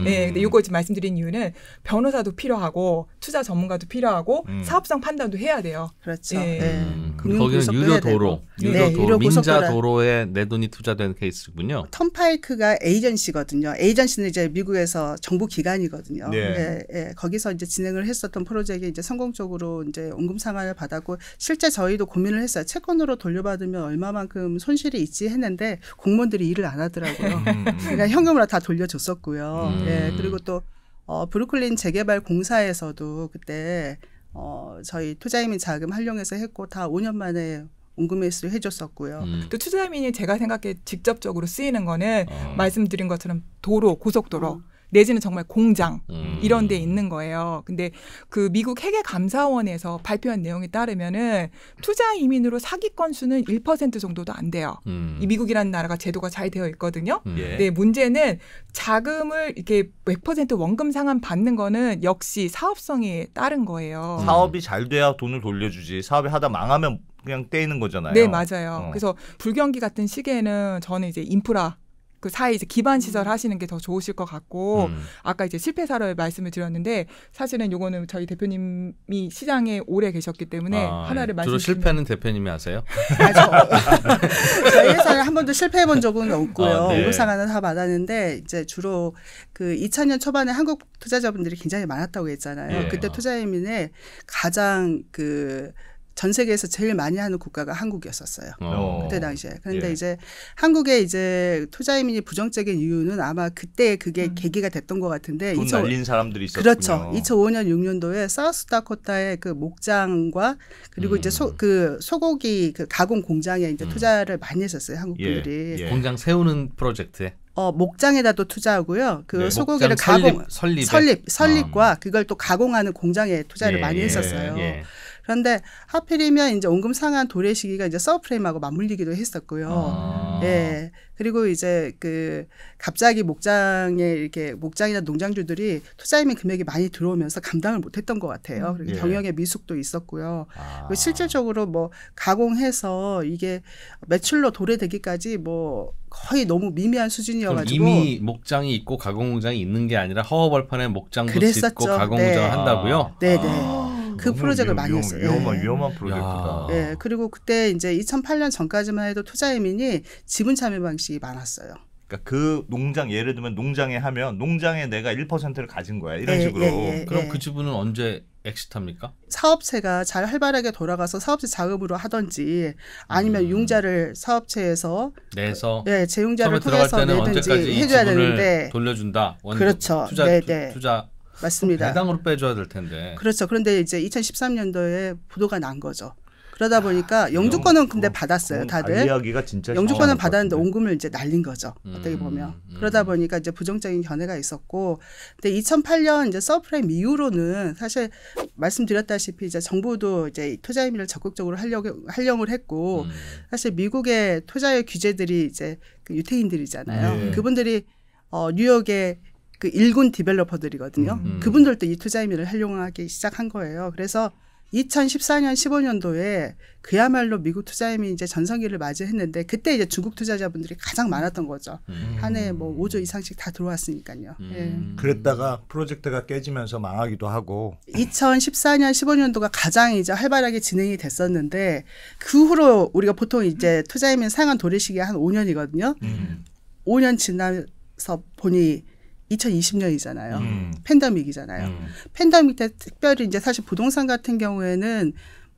네, 근데 이거 지금 말씀드린 이유는 변호사도 필요하고 투자 전문가도 필요하고 음. 사업상 판단도 해야 돼요. 그렇죠. 예. 네. 음, 거기는 유료 도로, 유료 네, 도로, 유료 민자 도로에 내 돈이 투자된 케이스군요. 턴파이크가 에이전시거든요. 에이전시는 이제 미국에서 정부 기관이거든요. 네. 예, 예. 거기서 이제 진행을 했었던 프로젝트에 이제 성공적으로 이제 원금 상환을 받았고 실제 저희도 고민을 했어요. 채권으로 돌려받으면 얼마만큼 손실이 있지 했는데 공무원들이 일을 안 하더라고요. 음, 음, 음. 그러니까 현금으로 다 돌려줬었고요. 음. 예, 그리고 또 어, 브루클린 재개발 공사에서도 그때 어, 저희 투자이민 자금 활용해서 했고 다 5년 만에 옹금매수를 해줬었고요. 음. 또 투자민이 제가 생각해 직접적으로 쓰이는 거는 어. 말씀드린 것처럼 도로, 고속도로. 어. 내지는 정말 공장 음. 이런 데 있는 거예요. 근데 그 미국 회계 감사원에서 발표한 내용에 따르면은 투자 이민으로 사기건 수는 1% 정도도 안 돼요. 음. 이 미국이라는 나라가 제도가 잘 되어 있거든요. 음. 예. 네, 문제는 자금을 이렇게 100% 원금 상환 받는 거는 역시 사업성에 따른 거예요. 음. 사업이 잘 돼야 돈을 돌려주지. 사업이 하다 망하면 그냥 떼이는 거잖아요. 네, 맞아요. 어. 그래서 불경기 같은 시기에는 저는 이제 인프라 그 사이 이제 기반 음. 시설 하시는 게 더 좋으실 것 같고 음. 아까 이제 실패 사례 말씀을 드렸는데 사실은 요거는 저희 대표님이 시장에 오래 계셨기 때문에 아, 예. 하나를 말씀 주로 실패는 대표님이 아세요? 아, 저, 저희 회사는 한 번도 실패해 본 적은 없고요. 아, 네. 상하는 다 받았는데 이제 주로 그 2000년 초반에 한국 투자자분들이 굉장히 많았다고 했잖아요. 예. 그때 투자예민에 가장 그전 세계에서 제일 많이 하는 국가가 한국이었었어요. 어. 그때 당시에. 그런데 예. 이제 한국의 이제 투자 이민이 부정적인 이유는 아마 그때 그게 음. 계기가 됐던 것 같은데. 돈 2005, 날린 사람들이 있었군 그렇죠. 2005년 6년도에 사우스다코타의 그 목장과 그리고 음. 이제 소, 음. 그 소고기 그 가공 공장에 이제 음. 투자를 음. 많이 했었어요. 한국 분들이. 예. 예. 공장 세우는 프로젝트에. 어, 목장에다 또 투자하고 요그 네, 소고기를 가공 설립 설립, 과 어. 그걸 또 가공하는 공장에 투자를 예, 많이 했었어요. 예, 예. 그런데 하필이면 이제 원금 상한 도래 시기가 이제 서프레임하고 맞물리기도 했었고요. 아. 예. 그리고 이제 그 갑자기 목장에 이렇게 목장이나 농장주들이 투자이민 금액이 많이 들어오면서 감당을 못했던 것 같아요. 그리고 예. 경영의 미숙도 있었고요. 아. 그리고 실질적으로 뭐 가공해서 이게 매출로 도래되기까지 뭐 거의 너무 미미한 수준이어가지고 이미 목장이 있고 가공 공장이 있는 게 아니라 허허벌판에 목장도 그랬었죠. 짓고 가공 공장 네. 한다고요? 네, 네. 아. 네네. 그 프로젝트를 많이 했어요. 위험한 예. 위험한 프로젝트다. 네, 그리고 그때 이제 2008년 전까지만 해도 투자이민이 지분 참여 방식이 많았어요. 그러니까 그 농장 예를 들면 농장에 하면 농장에 내가 1%를 가진 거야 이런 예, 예, 식으로. 예, 예, 그럼 그 지분은 언제 엑시트합니까? 사업체가 잘 활발하게 돌아가서 사업체 자금으로 하던지 아니면 음. 융자를 사업체에서 내서 예, 재융자를 통해서 내든지 해줘야 되는데 돌려준다. 원 그렇죠. 투자, 네, 네. 투자 맞습니다. 배당으로 빼줘야 될 텐데. 그렇죠. 그런데 이제 2013년도에 보도가 난 거죠. 그러다 보니까 아, 영주권은 근데 받았어요, 다들. 이야기가 진짜 영주권은 받았는데 원금을 이제 날린 거죠. 음, 어떻게 보면. 음, 음. 그러다 보니까 이제 부정적인 견해가 있었고, 근데 2008년 이제 서프라임 이후로는 사실 말씀드렸다시피 이제 정부도 이제 투자 의를 적극적으로 하려고 활용을 했고, 음. 사실 미국의 투자의 규제들이 이제 그 유태인들이잖아요. 네. 그분들이 어, 뉴욕에 그 일군 디벨로퍼들이거든요. 음. 음. 그분들도 이 투자 의미를 활용하기 시작한 거예요. 그래서 2014년 15년도에 그야말로 미국 투자임이 이제 전성기를 맞이했는데 그때 이제 중국 투자자분들이 가장 많았던 거죠. 음. 한해 뭐 5조 이상씩 다 들어왔으니까요. 음. 예. 그랬다가 프로젝트가 깨지면서 망하기도 하고 2014년 15년도가 가장 이제 활발하게 진행이 됐었는데 그 후로 우리가 보통 이제 투자임인 상한 도래시기 한 5년이거든요. 음. 5년 지나서 보니 2020년이잖아요. 음. 팬데믹이잖아요. 음. 팬데믹 때 특별히 이제 사실 부동산 같은 경우에는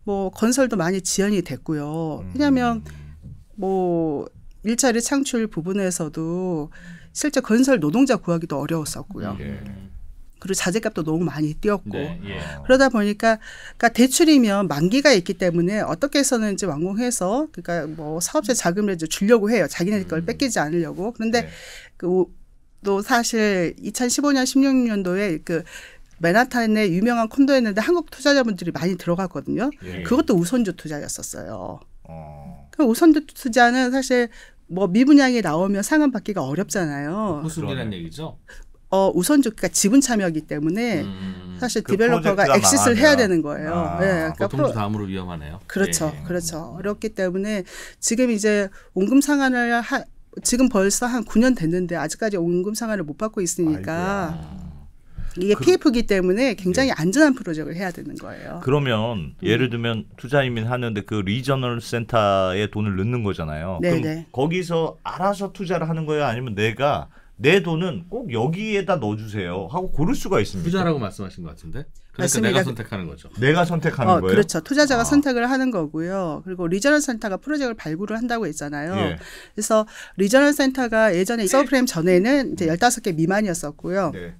뭐 건설도 많이 지연이 됐고요. 음. 왜냐하면 뭐 일자리 창출 부분에서도 실제 건설 노동자 구하기도 어려웠었고요. 음. 예. 그리고 자재값도 너무 많이 뛰었고 네, 예. 그러다 보니까 그러니까 대출이면 만기가 있기 때문에 어떻게 해서는지 완공해서 그러니까 뭐사업체 자금을 이제 주려고 해요 자기네 들걸 음. 뺏기지 않으려고 그런데 네. 그또 사실 2015년 16년도에 그 맨하탄에 유명한 콘도였는데 한국 투자자분들이 많이 들어갔거든요. 예. 그것도 우선주 투자였었어요. 어. 그 우선주 투자는 사실 뭐 미분양이 나오면 상한 받기가 어렵잖아요. 무슨 얘기죠? 어 우선주 그러니까 지분 참여기 때문에 음, 음, 음, 사실 그 디벨로퍼가 엑시스를 해야 되는 거예요. 아, 예, 그러니까 보통 다음으로 위험하네요. 그렇죠, 예. 그렇죠. 어렵기 때문에 지금 이제 원금 상환을 하, 지금 벌써 한 9년 됐는데 아직까지 원금 상환을 못 받고 있으니까 아이고야. 이게 그, PF기 때문에 굉장히 네. 안전한 프로젝트를 해야 되는 거예요. 그러면 음. 예를 들면 투자이민 하는데 그 리저널 센터에 돈을 넣는 거잖아요. 네네. 그럼 네. 거기서 알아서 투자를 하는 거예요? 아니면 내가 내 돈은 꼭 여기에다 넣어주세요 하고 고를 수가 있습니다. 투자라고 말씀하신 것 같은데? 그러니까 내가 그- 선택하는 거죠. 내가 선택하는 어, 거예요. 그렇죠. 투자자가 아. 선택을 하는 거고요. 그리고 리저널 센터가 프로젝트를 발굴을 한다고 했잖아요. 예. 그래서 리저널 센터가 예전에 서브프레임 전에는 이제 15개 음. 미만이었었고요. 네.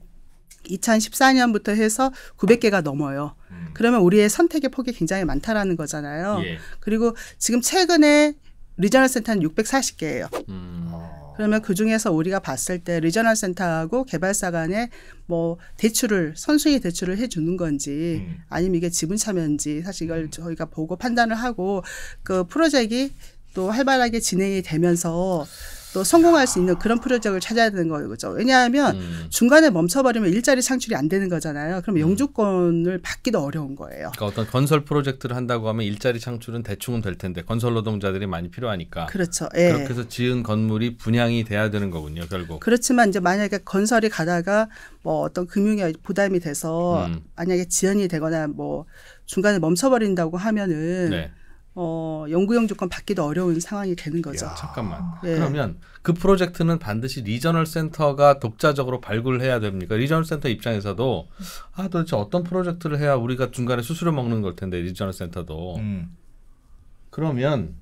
2014년부터 해서 900개가 넘어요. 음. 그러면 우리의 선택의 폭이 굉장히 많다라는 거잖아요. 예. 그리고 지금 최근에 리저널 센터는 640개예요. 음. 그러면 그 중에서 우리가 봤을 때 리저널 센터하고 개발사 간에 뭐 대출을 선수의 대출을 해주는 건지 음. 아니면 이게 지분 참여인지 사실 이걸 음. 저희가 보고 판단을 하고 그 프로젝트가 또 활발하게 진행이 되면서 또 성공할 수 있는 그런 프로젝트를 찾아야 되는 거죠. 왜냐하면 음. 중간에 멈춰버리면 일자리 창출이 안 되는 거잖아요. 그럼 음. 영주권을 받기도 어려운 거예요. 그러니까 어떤 건설 프로젝트를 한다고 하면 일자리 창출은 대충은 될 텐데 건설 노동자들이 많이 필요하니까. 그렇죠. 예. 그렇게 해서 지은 건물이 분양이 돼야 되는 거군요, 결국. 그렇지만 이제 만약에 건설이 가다가 뭐 어떤 금융에 부담이 돼서 음. 만약에 지연이 되거나 뭐 중간에 멈춰버린다고 하면은 네. 어, 연구용 조건 받기도 어려운 상황이 되는 거죠. 야, 잠깐만. 네. 그러면 그 프로젝트는 반드시 리저널 센터가 독자적으로 발굴해야 됩니까? 리저널 센터 입장에서도 아 도대체 어떤 프로젝트를 해야 우리가 중간에 수수료 먹는 걸 텐데 리저널 센터도 음. 그러면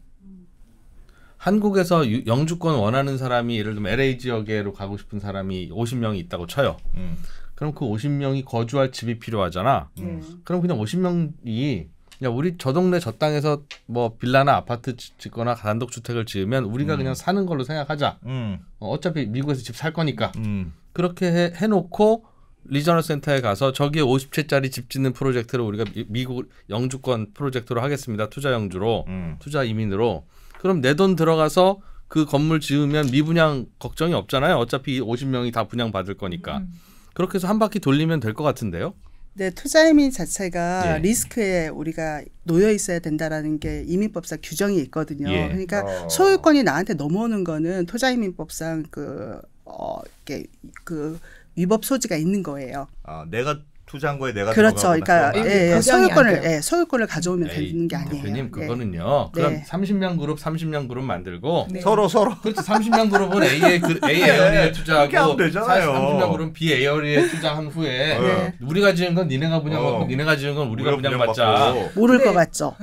한국에서 영주권 원하는 사람이 예를 들면 LA 지역에로 가고 싶은 사람이 50명이 있다고 쳐요. 음. 그럼 그 50명이 거주할 집이 필요하잖아. 음. 그럼 그냥 50명이 그냥 우리 저 동네 저 땅에서 뭐 빌라나 아파트 짓거나 단독 주택을 지으면 우리가 음. 그냥 사는 걸로 생각하자. 음. 어, 차피 미국에서 집 살 거니까. 음. 그렇게 해, 해놓고 리저널 센터에 가서 저기에 50채짜리 집 짓는 프로젝트를 우리가 미, 국 영주권 프로젝트로 하겠습니다. 투자 영주로, 음. 투자 이민으로. 그럼 내 돈 들어가서 그 건물 지으면 미분양 걱정이 없잖아요. 어차피 50명이 다 분양 받을 거니까. 음. 그렇게 해서 한 바퀴 돌리면 될 것 같은데요. 네, 투자 이민 자체가 예. 리스크에 우리가 놓여 있어야 된다라는 게 이민법상 규정이 있거든요. 예. 그러니까 어. 소유권이 나한테 넘어오는 거는 투자 이민법상 그 어, 이게 그 위법 소지가 있는 거예요. 아, 내가 투자한 거에 내가 그렇죠. 그러니까 예, 예, 아, 소유권을 예, 소유권을 가져오면 에이, 네. 되는 게 아니에요. 대표님 네. 그거는요. 네. 그럼 30명 그룹, 30명 그룹 만들고 네. 서로 서로 그렇죠. 30명 그룹은 그, a 그, 네. A 에어리에 투자하고 30명 그룹 B 에어리에 투자한 후에 네. 우리가 지은 건 니네가 분양받고 어. 니네가 지은 건 우리가 분양받자. 모를 것 같죠.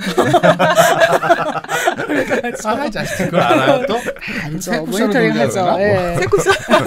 아, 그렇죠. 아, 그걸 알아요 또? 알죠. 모니터링 하죠. 예.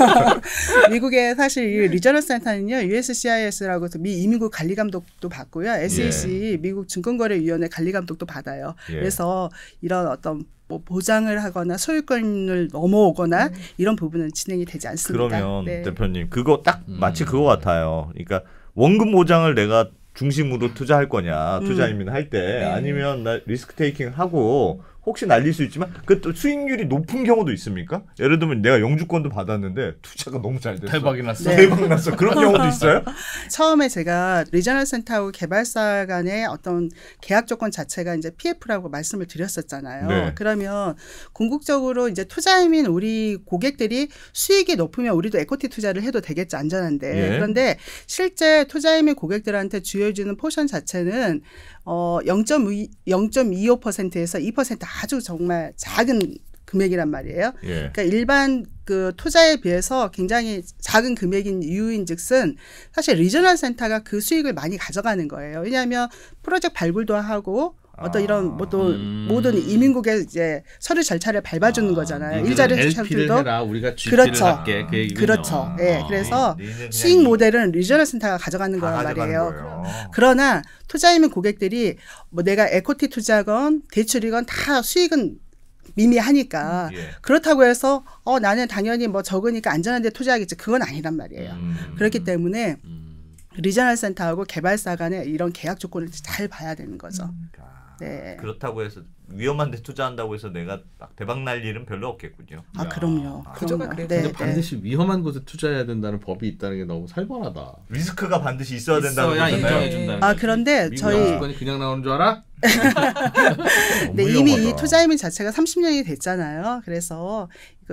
미국의 사실 리저럴 센터는요. USCIS라고 미 이민국 관리 감독도 받고요. SEC 예. 미국 증권거래위원회 관리 감독도 받아요. 예. 그래서 이런 어떤 뭐 보장을 하거나 소유권을 넘어오거나 음. 이런 부분은 진행이 되지 않습니다. 그러면 네. 대표님 그거 딱 음. 마치 음. 그거 같아요. 그러니까 원금 보장을 내가 중심으로 투자할 거냐 투자인민 음. 할때 네. 아니면 나 리스크 테이킹 하고 혹시 날릴 수 있지만 그 또 수익률이 높은 경우도 있습니까? 예를 들면 내가 영주권도 받았는데 투자가 너무 잘 됐어. 대박이 났어. 네. 대박 났어. 그런 경우도 있어요? 처음에 제가 리저널 센터하고 개발사 간의 어떤 계약 조건 자체가 이제 PF라고 말씀을 드렸었잖아요. 네. 그러면 궁극적으로 이제 투자임인 우리 고객들이 수익이 높으면 우리도 에코티 투자를 해도 되겠지 안전한데. 예. 그런데 실제 투자임인 고객들한테 주어지는 포션 자체는 어 0.25%에서 2% 아주 정말 작은 금액이란 말이에요. 예. 그러니까 일반 그 투자에 비해서 굉장히 작은 금액인 이유인즉슨 사실 리저널 센터가 그 수익을 많이 가져가는 거예요. 왜냐하면 프로젝트 발굴도 하고 어떤 이런 뭐또 음. 모든 이민국의 이제 서류 절차를 밟아주는 아, 거잖아요. 일자리 수착들도 그렇죠. 할게, 그 그렇죠. 예. 아, 그래서 네, 수익 네, 네, 네. 모델은 리저널 센터가 가져가는 거란 말이에요. 거예요. 그러나 투자이민 고객들이 뭐 내가 에코티 투자건 대출이건 다 수익은 미미하니까 예. 그렇다고 해서 어 나는 당연히 뭐 적으니까 안전한데 투자하겠지 그건 아니란 말이에요. 음. 그렇기 때문에 음. 리저널 센터하고 개발사 간의 이런 계약 조건을 잘 봐야 되는 거죠. 음. 아. 네. 그렇다고 해서 위험한데 투자한다고 해서 내가 대박 날 일은 별로 없겠군요. 아 그럼요. 그저가 그래. 데 네, 반드시 위험한 곳에 투자해야 된다는 법이 있다는 게 너무 살벌하다. 리스크가 반드시 있어야 된다는 거잖아요. 아 그런데 저희 조건이 그냥 나오는 줄 알아? 네, 이미 이 투자 이민 자체가 30년이 됐잖아요. 그래서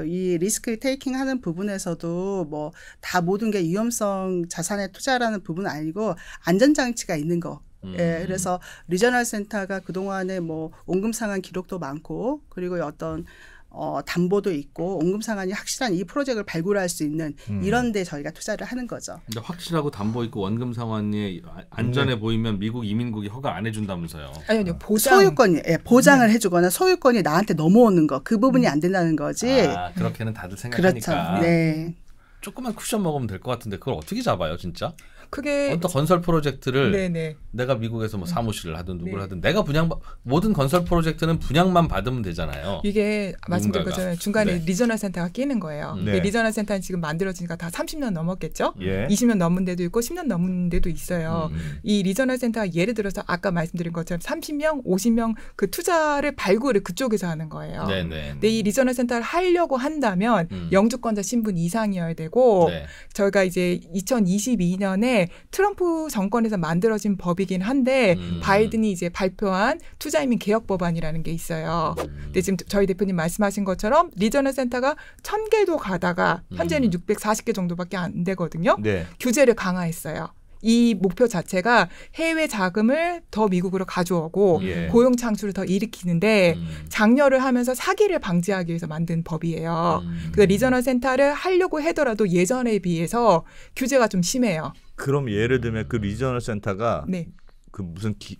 이 리스크 테이킹 하는 부분에서도 뭐 다 모든 게 위험성 자산에 투자라는 부분은 아니고 안전장치가 있는 거 음. 예, 그래서 리저널 센터가 그동안에 뭐 원금 상환 기록도 많고 그리고 어떤 어, 담보도 있고 원금 상환이 확실한 이 프로젝트를 발굴할 수 있는 음. 이런 데 저희가 투자를 하는 거죠. 근데 확실하고 담보 있고 원금 상환이 아, 안전해 네. 보이면 미국 이민국이 허가 안 해준다면서요. 아니요. 음. 보장. 소유권이 예, 보장을 네. 해주거나 소유권이 나한테 넘어오는 거 그 부분이 안 된다는 거지. 아, 그렇게는 다들 생각하니까. 그렇죠. 네. 조금만 쿠션 먹으면 될 것 같은데 그걸 어떻게 잡아요 진짜? 그게 어떤 건설 프로젝트를 네네. 네. 내가 미국에서 뭐 음. 사무실을 하든 누구를 네. 하든 내가 분양 모든 건설 프로젝트는 분양만 받으면 되잖아요. 이게 말씀드린 것처럼 중간에 네. 리저널 센터가 끼는 거예요. 음. 네. 리저널 센터는 지금 만들어지니까 다 30년 넘었겠죠. 예. 20년 넘은 데도 있고 10년 넘은 데도 있어요. 음. 이 리저널 센터가 예를 들어서 아까 말씀드린 것처럼 30명, 50명 그 투자를 발굴을 그쪽에서 하는 거예요. 네네. 네. 근데 이 리저널 센터를 하려고 한다면 음. 영주권자 신분 이상이어야 되고 네. 저희가 이제 2022년에 트럼프 정권에서 만들어진 법이긴 한데 음. 바이든이 이제 발표한 투자이민 개혁 법안이라는 게 있어요. 음. 근데 지금 저희 대표님 말씀하신 것처럼 리저널 센터가 천개도 가다가 현재는 음. 640개 정도밖에 안 되거든요. 네. 규제를 강화했어요. 이 목표 자체가 해외 자금을 더 미국으로 가져오고 예. 고용 창출을 더 일으키는데 음. 장려를 하면서 사기를 방지하기 위해서 만든 법이에요. 음. 그래서 리저널 센터를 하려고 해더라도 예전에 비해서 규제가 좀 심해요. 그럼 예를 들면 그 리저널 센터가 네. 그 무슨 기,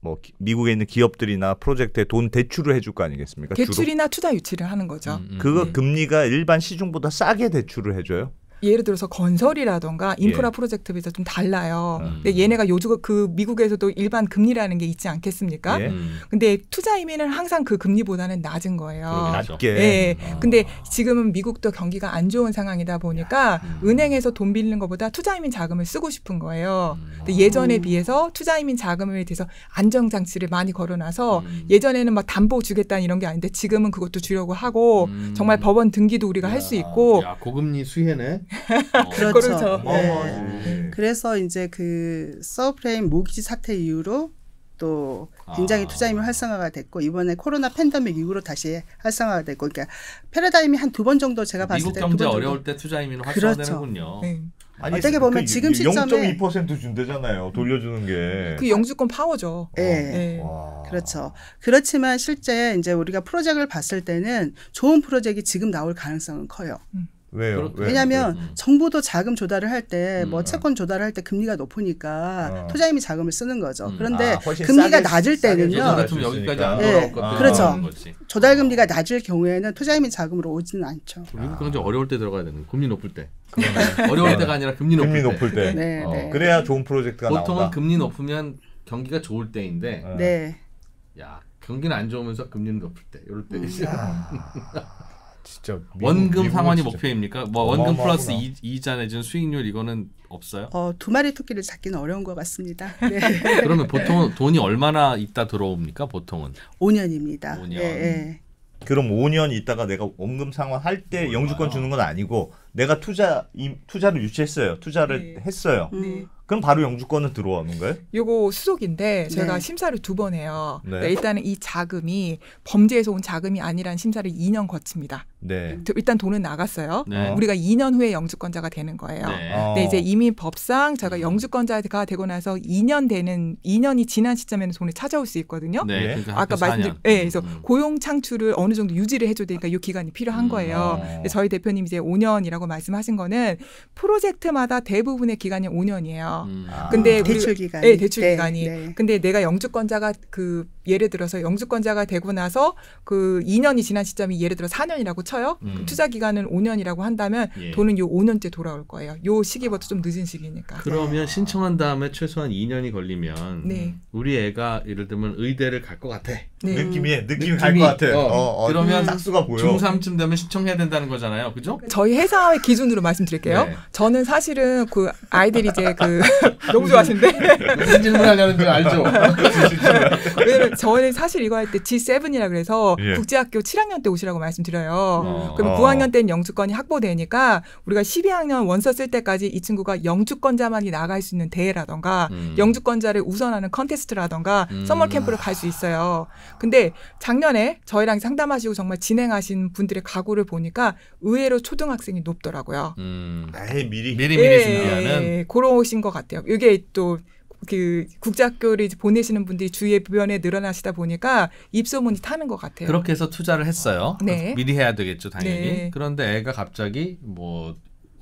뭐 기, 미국에 있는 기업들이나 프로젝트에 돈 대출을 해줄 거 아니겠습니까? 대출이나 주로? 투자 유치를 하는 거죠. 음, 음, 그거 네. 금리가 일반 시중보다 싸게 대출을 해줘요? 예를 들어서 건설이라던가 예. 인프라 예. 프로젝트에서 좀 달라요. 음. 근데 얘네가 요즘 그 미국에서도 일반 금리라는 게 있지 않겠습니까? 예. 음. 근데 투자 이민은 항상 그 금리보다는 낮은 거예요. 낮게. 예. 아. 근데 지금은 미국도 경기가 안 좋은 상황이다 보니까 음. 은행에서 돈 빌리는 것보다 투자 이민 자금을 쓰고 싶은 거예요. 음. 근데 예전에 비해서 투자 이민 자금에 대해서 안정 장치를 많이 걸어놔서 음. 예전에는 막 담보 주겠다는 이런 게 아닌데 지금은 그것도 주려고 하고 음. 정말 법원 등기도 우리가 할 수 있고 야, 고금리 수혜네. 어. 그렇죠. 네. 어. 음. 그래서 이제 그서브프라임 모기지 사태 이후로 또 굉장히 아. 투자임이 활성화가 됐고 이번에 코로나 팬데믹 이후로 다시 활성화가 됐고 그러니까 패러다임이 한 두 번 정도 제가 봤을 때 미국 경제 어려울 때 투자임이 그렇죠. 활성화되는군요. 그렇죠. 네. 아니, 어떻게 그 보면 그 지금 시점에 0.2% 준대잖아요. 돌려주는 게. 음. 그 영주권 파워죠. 예. 네. 아. 네. 그렇죠. 그렇지만 실제 이제 우리가 프로젝트를 봤을 때는 좋은 프로젝트가 지금 나올 가능성은 커요. 음. 왜요? 왜냐하면 음. 네. 정부도 자금 조달을 할 때뭐 음. 채권 조달을 할 때 금리가 높으니까 어. 토자임이 자금을 쓰는 거죠. 음. 그런데 아, 금리가 싸게, 낮을 싸게 때는요. 네. 아. 그렇죠. 조달 금리가 어. 낮을 경우에는 투자임이 자금으로 오지는 않죠. 미국 경제 어려울 때 들어가야 되는 금리 높을 때. 어려울 네. 때가 아니라 금리 높을 때. 높을 때. 네, 어. 네. 그래야 좋은 프로젝트가 보통은 나온다. 보통은 금리 높으면 경기가 좋을 때인데. 어. 네. 야 경기는 안 좋으면서 금리는 높을 때. 이럴 때. 음. 진짜 미국, 원금 상환이 진짜. 목표입니까? 뭐 원금 플러스 이, 이자 내준 수익률 이거는 없어요? 어, 두 마리 토끼를 잡기는 어려운 것 같습니다. 네. 그러면 보통 돈이 얼마나 있다 들어옵니까? 보통은 5년입니다. 5년. 네, 예, 네. 예. 그럼 5년 있다가 내가 원금 상환할 때 영주권 주는 건 아니고 내가 투자 이, 투자를 유치했어요. 투자를 네. 했어요. 네. 그럼 바로 영주권은 들어오는 거예요? 이거 수속인데 제가 네. 심사를 두 번 해요. 네. 그러 그러니까 일단은 이 자금이 범죄에서 온 자금이 아니란 심사를 2년 거칩니다. 네. 일단 돈은 나갔어요. 네. 우리가 2년 후에 영주권자가 되는 거예요. 아. 근데 이제 이미 법상 제가 영주권자가 되고 나서 2년 되는 2년이 지난 시점에는 돈을 찾아올 수 있거든요. 예. 그러 그러니까 아까 말씀드린 네, 그래서 음. 고용 창출을 어느 정도 유지를 해줘야 되니까 이 기간이 필요한 음. 거예요. 아. 저희 대표님 이제 5년이라고 5년이라고 말씀하신 거는 프로젝트마다 대부분의 기간이 5년이에요. 음. 아, 근데 아, 대출 기간. 네, 대출 네, 기간이. 네. 근데 내가 영주권자가 그 예를 들어서 영주권자가 되고 나서 그 2년이 지난 시점이 예를 들어 4년이라고 쳐요. 그 음. 그 투자 기간은 5년이라고 한다면 예. 돈은 요 5년째 돌아올 거예요. 요 시기부터 좀 늦은 시기니까. 그러면 아. 신청한 다음에 최소한 2년이 걸리면 네. 우리 애가 예를 들면 의대를 갈 것 같아. 네. 느낌이 음. 느낌이, 갈 것 같아. 어. 어, 어, 그러면 싹수가 보여. 중3쯤 되면 시청해야 된다는 거잖아요. 그죠? 그 저희 회사의 기준으로 말씀드릴게요. 네. 저는 사실은 그 아이들이 이제 그 너무 좋아하신데. 무슨 질문 하려는 줄 알죠? 왜냐면 저는 사실 이거 할 때 G7이라 그래서 예. 국제학교 7학년 때 오시라고 말씀드려요. 어. 그럼면 9학년 때는 영주권이 확보되니까 우리가 12학년 원서 쓸 때까지 이 친구가 영주권자만이 나갈 수 있는 대회라던가 음. 영주권자를 우선하는 컨테스트라던가 음. 서머 캠프를 갈 수 있어요. 근데 작년에 저희랑 상담하시고 정말 진행하신 분들의 각오를 보니까 의외로 초등학생이 높더라고요. 음, 아예 미리 미리 미리 예. 준비하는 예, 그러신 것 같아요. 이게 또 그 국제학교를 보내시는 분들이 주위에 변에 늘어나시다 보니까 입소문이 타는 것 같아요. 그렇게 해서 투자를 했어요. 네. 미리 해야 되겠죠, 당연히. 네. 그런데 애가 갑자기 뭐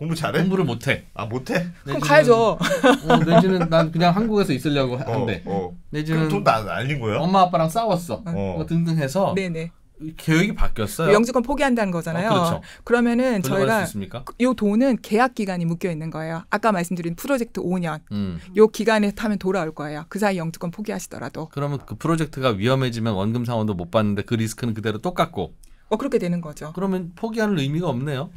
공부 잘해? 공부를 못해. 아 못해? 그럼 가야죠. 어, 내지는 난 그냥 한국에서 있으려고 어, 한대. 어. 내지는 돈도 린 거예요? 엄마 아빠랑 싸웠어. 뭐 등등해서. 네네. 계획이 바뀌었어요. 영주권 포기한다는 거잖아요. 어, 그렇죠. 그러면은 저희가 이 그, 돈은 계약 기간이 묶여 있는 거예요. 아까 말씀드린 프로젝트 5년. 음. 기간에 타면 돌아올 거예요. 그 사이 영주권 포기하시더라도. 그러면 그 프로젝트가 위험해지면 원금 상환도 못 받는데 그 리스크는 그대로 똑같고. 어 그렇게 되는 거죠. 그러면 포기하는 의미가 없네요.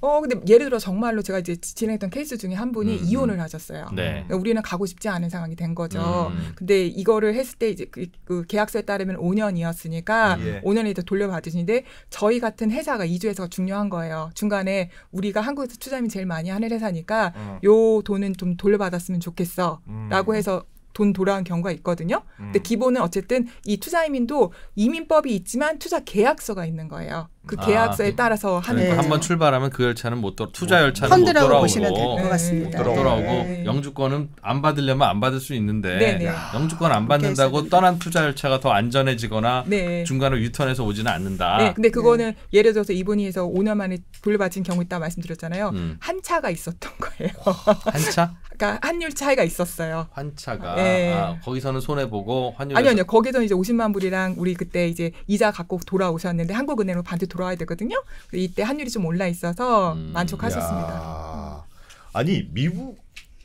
어 근데 예를 들어 정말로 제가 이제 진행했던 케이스 중에 한 분이 음, 음. 이혼을 하셨어요. 네. 그러니까 우리는 가고 싶지 않은 상황이 된 거죠. 음. 근데 이거를 했을 때 이제 그, 그 계약서에 따르면 5년이었으니까 예. 5년에 이제 돌려받으시는데 저희 같은 회사가 이주회서 중요한 거예요. 중간에 우리가 한국에서 투자이 제일 많이 하는 회사니까 음. 요 돈은 좀 돌려받았으면 좋겠어라고 음. 해서 돈 돌아온 경우가 있거든요. 근데 음. 기본은 어쨌든 이 투자이민도 이민법이 있지만 투자 계약서가 있는 거예요. 그 아, 계약서에 아, 따라서 하는 그 한번 출발하면 그 열차는 못 돌아 투자 뭐 열차는 못 돌아오고 보시면 될것 같습니다. 못 돌아오고 네. 네. 영주권은 안 받으려면 안 받을 수 있는데 네, 네. 영주권 안 받는다고 떠난 투자 열차가 더 안전해지거나 네. 중간에 유턴해서 오지는 않는다. 네, 근데 네. 그거는 예를 들어서 이분이 해서 5년 만에 돌받은 경우 있다 말씀드렸잖아요. 음. 한 차가 있었던 거예요. 한 차? 그러니까 환율 차이가 있었어요. 환차가 네. 아, 거기서는 손해 보고 환율 아니 아니요 거기서 이제 50만 불이랑 우리 그때 이제 이자 갖고 돌아오셨는데 한국은행으로 반대 돌아와야 되거든요. 이때 환율이 좀 올라 있어서 음, 만족하셨습니다. 아니 미국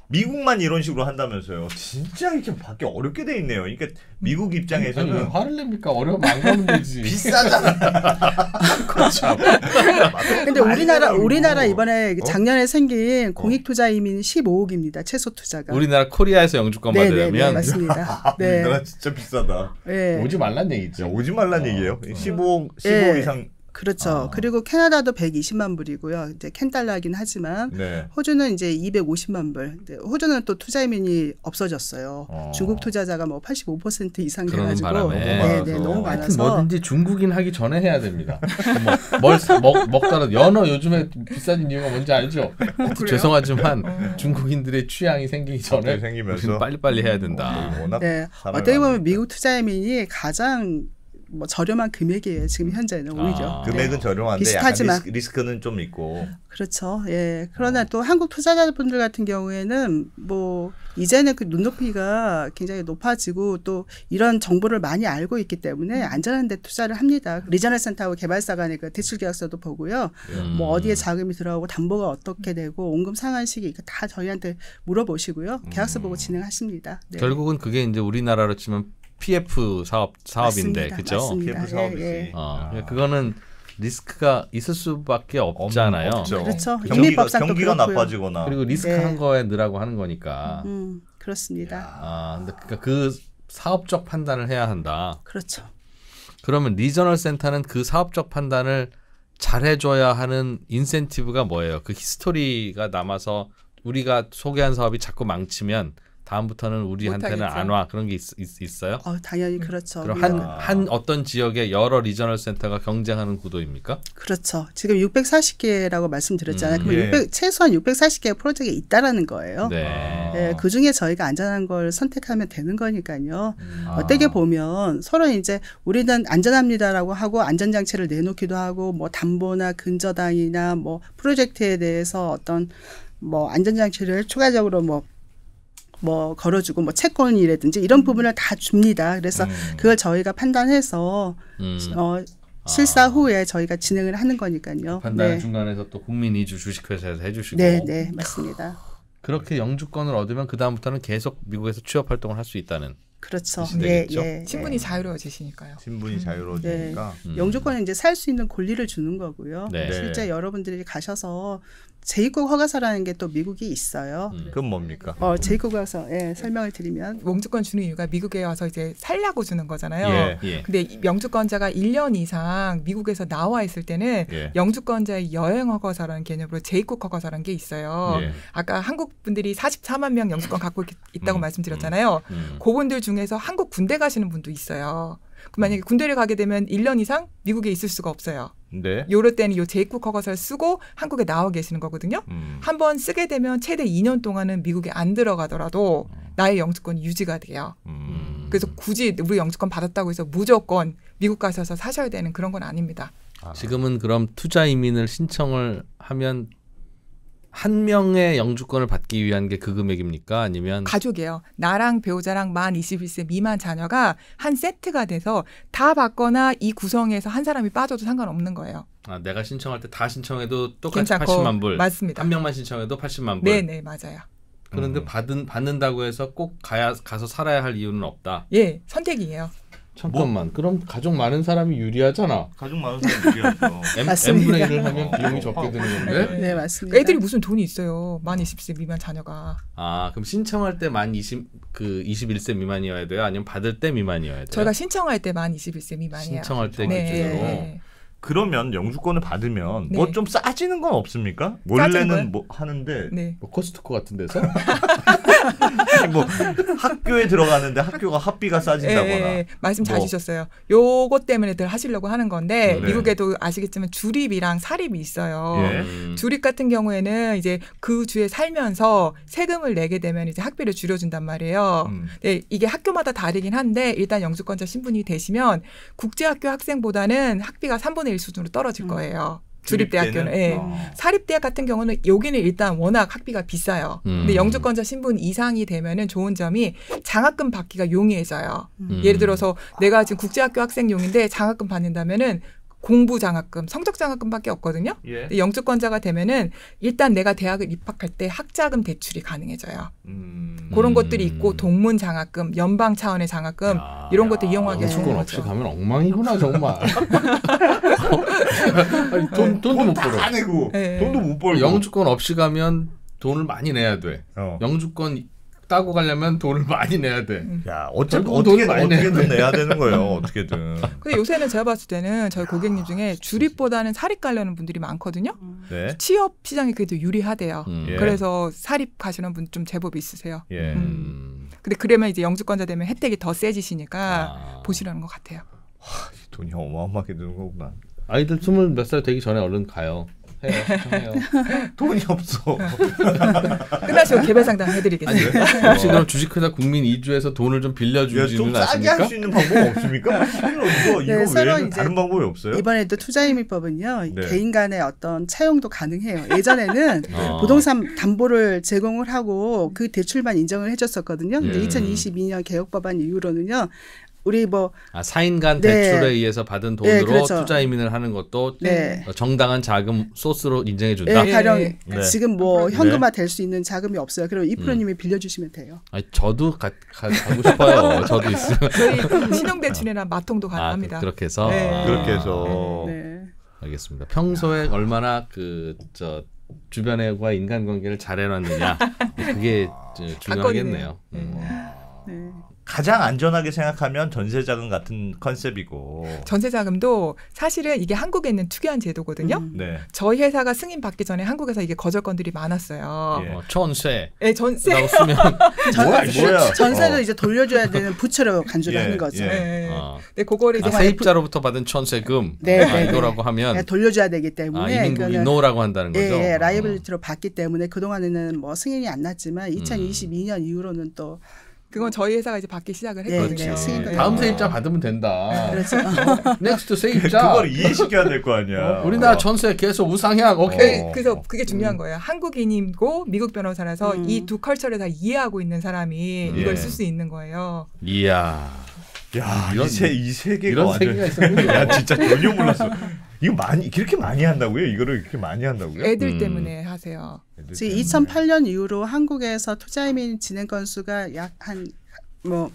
미국만 이런 식으로 한다면서요. 진짜 이렇게 받기 어렵게 돼 있네요. 그러니까 미국 입장에서는 아니, 화를 냅니까? 어려면 가면 되지. 비싸잖아. 그렇죠. 근데 우리나라 우리나라 이번에 어? 작년에 생긴 어. 공익 투자 이민 15억입니다. 최소 투자가. 우리나라 코리아에서 영주권 네네, 받으려면 네, 네 맞습니다. 아, 네. 진짜 비싸다. 네. 오지 말란 얘기죠. 오지 말란 어, 얘기예요. 15억 어. 15억 네. 이상 그렇죠. 아. 그리고 캐나다도 120만 불이고요. 이제 캔달라긴 하지만 네. 호주는 이제 250만 불. 네, 호주는 또 투자 이민이 없어졌어요. 어. 중국 투자자가 뭐 85% 이상 돼가지고 네, 네, 너무 많아서 뭐든지 중국인 하기 전에 해야 됩니다. 뭐, 먹, 먹다라 연어 요즘에 비싼 이유가 뭔지 알죠? 어, 죄송하지만 어. 중국인들의 취향이 생기기 전에 생기면서 빨리빨리 해야 된다. 어, 네. 네 어떻게 보면 미국 투자 이민이 가장 뭐 저렴한 금액이에요. 지금 음. 현재는 오히려 아, 금액은 네. 저렴한데 비슷하지만 리스크는 좀 있고 그렇죠. 예. 그러나 어. 또 한국 투자자분들 같은 경우에는 뭐 이제는 그 눈높이가 굉장히 높아지고 또 이런 정보를 많이 알고 있기 때문에 음. 안전한 데 투자를 합니다. 리저널 센터하고 개발사 간의 그 대출 계약서도 보고요. 뭐 음. 뭐 어디에 자금이 들어가고 담보가 어떻게 되고 원금 상환 시기 다 저희한테 물어보시고요. 계약서 보고 음. 진행하십니다. 네. 결국은 그게 이제 우리나라로 치면 PF 사업 사업인데 그죠? PF 사업이지. 예, 예. 어, 그러니까 그거는 리스크가 있을 수밖에 없잖아요. 없죠. 네, 그렇죠. 경기가, 경기가 나빠지거나 그리고 리스크한 네. 거에 느라고 하는 거니까. 음, 음 그렇습니다. 아, 근데 그러니까 그 사업적 판단을 해야 한다. 그렇죠. 그러면 리저널 센터는 그 사업적 판단을 잘해줘야 하는 인센티브가 뭐예요? 그 히스토리가 남아서 우리가 소개한 사업이 자꾸 망치면 다음부터는 우리한테는 안 와 그런 게 있, 어요 어, 당연히 음. 그렇죠. 그럼 한, 한 어떤 지역에 여러 리저널 센터가 경쟁하는 구도입니까? 그렇죠. 지금 640개라고 말씀드렸잖아요. 음, 그럼 예. 600, 최소한 640개의 프로젝트가 있다라는 거예요. 네. 아. 예, 네. 그 중에 저희가 안전한 걸 선택하면 되는 거니까요. 음. 어떻게 아. 보면 서로 이제 우리는 안전합니다라고 하고 안전장치를 내놓기도 하고 뭐 담보나 근저당이나 뭐 프로젝트에 대해서 어떤 뭐 안전장치를 추가적으로 뭐뭐 걸어주고 뭐 채권이라든지 이런 음. 부분을 다 줍니다. 그래서 음. 그걸 저희가 판단해서 음. 어, 실사 아. 후에 저희가 진행을 하는 거니까요. 그 판단 네. 중간에서 또 국민 이주 주식회사에서 해주시고. 네, 네, 맞습니다. 그렇게 영주권을 얻으면 그 다음부터는 계속 미국에서 취업 활동을 할 수 있다는. 그렇죠. 예, 예, 예, 신분이 자유로워지시니까요. 신분이 음, 네. 자유로워지니까 네. 영주권은 이제 살 수 있는 권리를 주는 거고요. 네. 실제 네. 여러분들이 가셔서 제이콥 허가서라는 게 또 미국이 있어요. 음, 그건 뭡니까? 어, 제이콥 허가서 예, 설명을 드리면 영주권 주는 이유가 미국에 와서 이제 살라고 주는 거잖아요. 예, 예. 근데 영주권자가 1년 이상 미국에서 나와 있을 때는 예. 영주권자의 여행 허가서라는 개념으로 제이콥 허가서라는 게 있어요. 예. 아까 한국 분들이 44만 명 영주권 갖고 있, 다고 음, 말씀드렸잖아요. 음, 음. 그분들 중에서 한국 군대 가시는 분도 있어요. 만약에 군대를 가게 되면 1년 이상 미국에 있을 수가 없어요. 네. 요럴 때는 요 제이크 커거서를 쓰고 한국에 나와 계시는 거거든요. 음. 한번 쓰게 되면 최대 2년 동안은 미국에 안 들어가더라도 음. 나의 영주권이 유지가 돼요. 음. 그래서 굳이 우리 영주권 받았다고 해서 무조건 미국 가셔서 사셔야 되는 그런 건 아닙니다. 아. 지금은 그럼 투자 이민을 신청을 하면 한 명의 영주권을 받기 위한 게 그 금액입니까? 아니면 가족이에요. 나랑 배우자랑 만 21세 미만 자녀가 한 세트가 돼서 다 받거나 이 구성에서 한 사람이 빠져도 상관없는 거예요. 아, 내가 신청할 때 다 신청해도 똑같이 괜찮고, 80만 불. 맞습니다. 한 명만 신청해도 80만 불. 네, 네, 맞아요. 그런데 음. 받은 받는다고 해서 꼭 가야 가서 살아야 할 이유는 없다. 예, 선택이에요. 잠깐만. 뭐? 그럼 가족 많은 사람이 유리하잖아. 가족 많은 사람이 유리하죠. M, M분의 1을 하면 비용이 어, 어, 적게 어. 드는 건데. 네, 네, 맞습니다. 애들이 무슨 돈이 있어요. 만 20세 미만 자녀가. 아, 그럼 신청할 때 만 20, 그 21세 미만이어야 돼요? 아니면 받을 때 미만이어야 돼요? 저희가 신청할 때 만 21세 미만이에요. 신청할 때 네, 기준으로. 네. 네. 그러면 영주권을 받으면 네. 뭐좀 싸지는 건 없습니까? 원래는 뭐 하는데 네. 뭐 코스트코 같은 데서 뭐 학교에 들어가는데 학교가 학비가 싸진다거나 네, 네, 말씀 잘 뭐. 주셨어요. 요것 때문에들 하시려고 하는 건데 네. 미국에도 아시겠지만 주립이랑 사립이 있어요. 예. 주립 같은 경우에는 이제 그 주에 살면서 세금을 내게 되면 이제 학비를 줄여준단 말이에요. 음. 네, 이게 학교마다 다르긴 한데 일단 영주권자 신분이 되시면 국제학교 학생보다는 학비가 3분의 일 수준으로 떨어질 음. 거예요. 주립대학교는 예. 네. 사립대학 같은 경우는 여기는 일단 워낙 학비가 비싸요. 음. 근데 영주권자 신분 이상이 되면은 좋은 점이 장학금 받기가 용이해져요. 음. 예를 들어서 내가 지금 국제학교 학생용인데 장학금 받는다면은 공부 장학금, 성적 장학금밖에 없거든요. 예. 영주권자가 되면은 일단 내가 대학을 입학할 때 학자금 대출이 가능해져요. 음. 그런 것들이 음. 있고 동문 장학금, 연방 차원의 장학금 야. 이런 것들 이용하게 아, 되는 거죠. 없이 가면 엉망이구나 정말. 아니, 돈 네. 돈도 돈못 벌어. 다 내고 네. 돈도 못 벌고. 영주권 없이 가면 돈을 많이 내야 돼. 어. 영주권 까고 가려면 돈을 많이 내야 돼. 음. 야, 어쨌든 어떻게, 많이 어떻게든 내야 되는 거예요. 어떻게든. 근데 요새는 제가 봤을 때는 저희 고객님 중에 주립보다는 사립 가려는 분들이 많거든요. 음. 네. 취업 시장이 그게 더 유리하대요. 음. 예. 그래서 사립 가시는 분 좀 제법 있으세요. 예. 음. 근데 그러면 이제 영주권자 되면 혜택이 더 세지시니까 아. 보시라는 것 같아요. 와, 돈이 어마어마하게 드는 거구나. 아이들 스물 몇 살 되기 전에 얼른 가요. 해요. 네, 돈이 없어. 끝나시고 개별 상담 해드리겠습니다. 네. 혹시 그럼 주식회사 국민 2주에서 돈을 좀 빌려주지는 않습니까? 싸게 할 수 있는 방법 없습니까? 뭐 네, 이거, 네, 외에는 다른 방법이 없어요. 이번에도 투자임의법은요. 네. 개인 간의 어떤 차용도 가능해요. 예전에는 아. 부동산 담보를 제공을 하고 그 대출만 인정을 해줬었거든요. 근데 예. 2022년 개혁법안 이후로는요. 우리 뭐 아, 사인간 네. 대출에 의해서 받은 네, 돈으로 네, 그렇죠. 투자 이민을 하는 것도 네. 어, 정당한 자금 소스로 인정해 준다. 네, 가령 네. 지금 뭐 현금화 될 수 있는 자금이 없어요. 그럼 이 음. 프로님이 음. 빌려주시면 돼요. 아, 저도 가, 가, 고 싶어요. 저도 있어요. 저희 그 신용대출이나 마통도 아, 그 가능합니다. 아, 그렇게 해서 아, 그렇게 해서 알겠습니다. 평소에 얼마나 그 저 주변과 인간관계를 잘 해놨느냐 그게 아. 중요하겠네요. 음. 아. 가장 안전하게 생각하면 전세자금 같은 컨셉이고 전세자금도 사실은 이게 한국에 있는 특이한 제도거든요. 음. 네. 저희 회사가 승인 받기 전에 한국에서 이게 거절 건들이 많았어요. 예. 어, 전세. 예, 전세. 뭐야, 전세를 어. 이제 돌려줘야 되는 부채로 예, 간주를 하는 예. 거죠. 예. 네. 어. 아. 근 네, 그거를 아, 이제 아, 세입자로부터 받은 전세금 네, 아, 네, 이거라고 하면 네, 돌려줘야 되기 때문에 아, 이거는 노라고 한다는 예, 거죠. 예, 예 아. 라이블리티로 받기 때문에 그 동안에는 뭐 승인이 안 났지만 2022년 음. 이후로는 또 그건 저희 회사가 이제 받기 시작을 예, 했거든요. 네, 다음 세입자 어. 받으면 된다. 그렇죠. 어, 넥스트 세입자. 그걸 이해시켜야 될 거 아니야. 어, 우리나라 어. 전세 계속 우상향. 오케이. 어. 그래서 그게 중요한 음. 거예요. 한국인이고 미국 변호사라서 음. 이두 컬처를 다 이해하고 있는 사람이 음. 이걸 예. 쓸수 있는 거예요. 이야. 야, 이런, 이, 세, 이 세계가 이런 세계가 있었 야, 진짜 전혀 몰랐어. 이거 많이 이렇게 많이 한다고요? 이거를 이렇게 많이 한다고요? 애들 음. 때문에 하세요. 애들 지금 때문에. 2008년 이후로 한국에서 투자이민 진행 건수가 약 한 뭐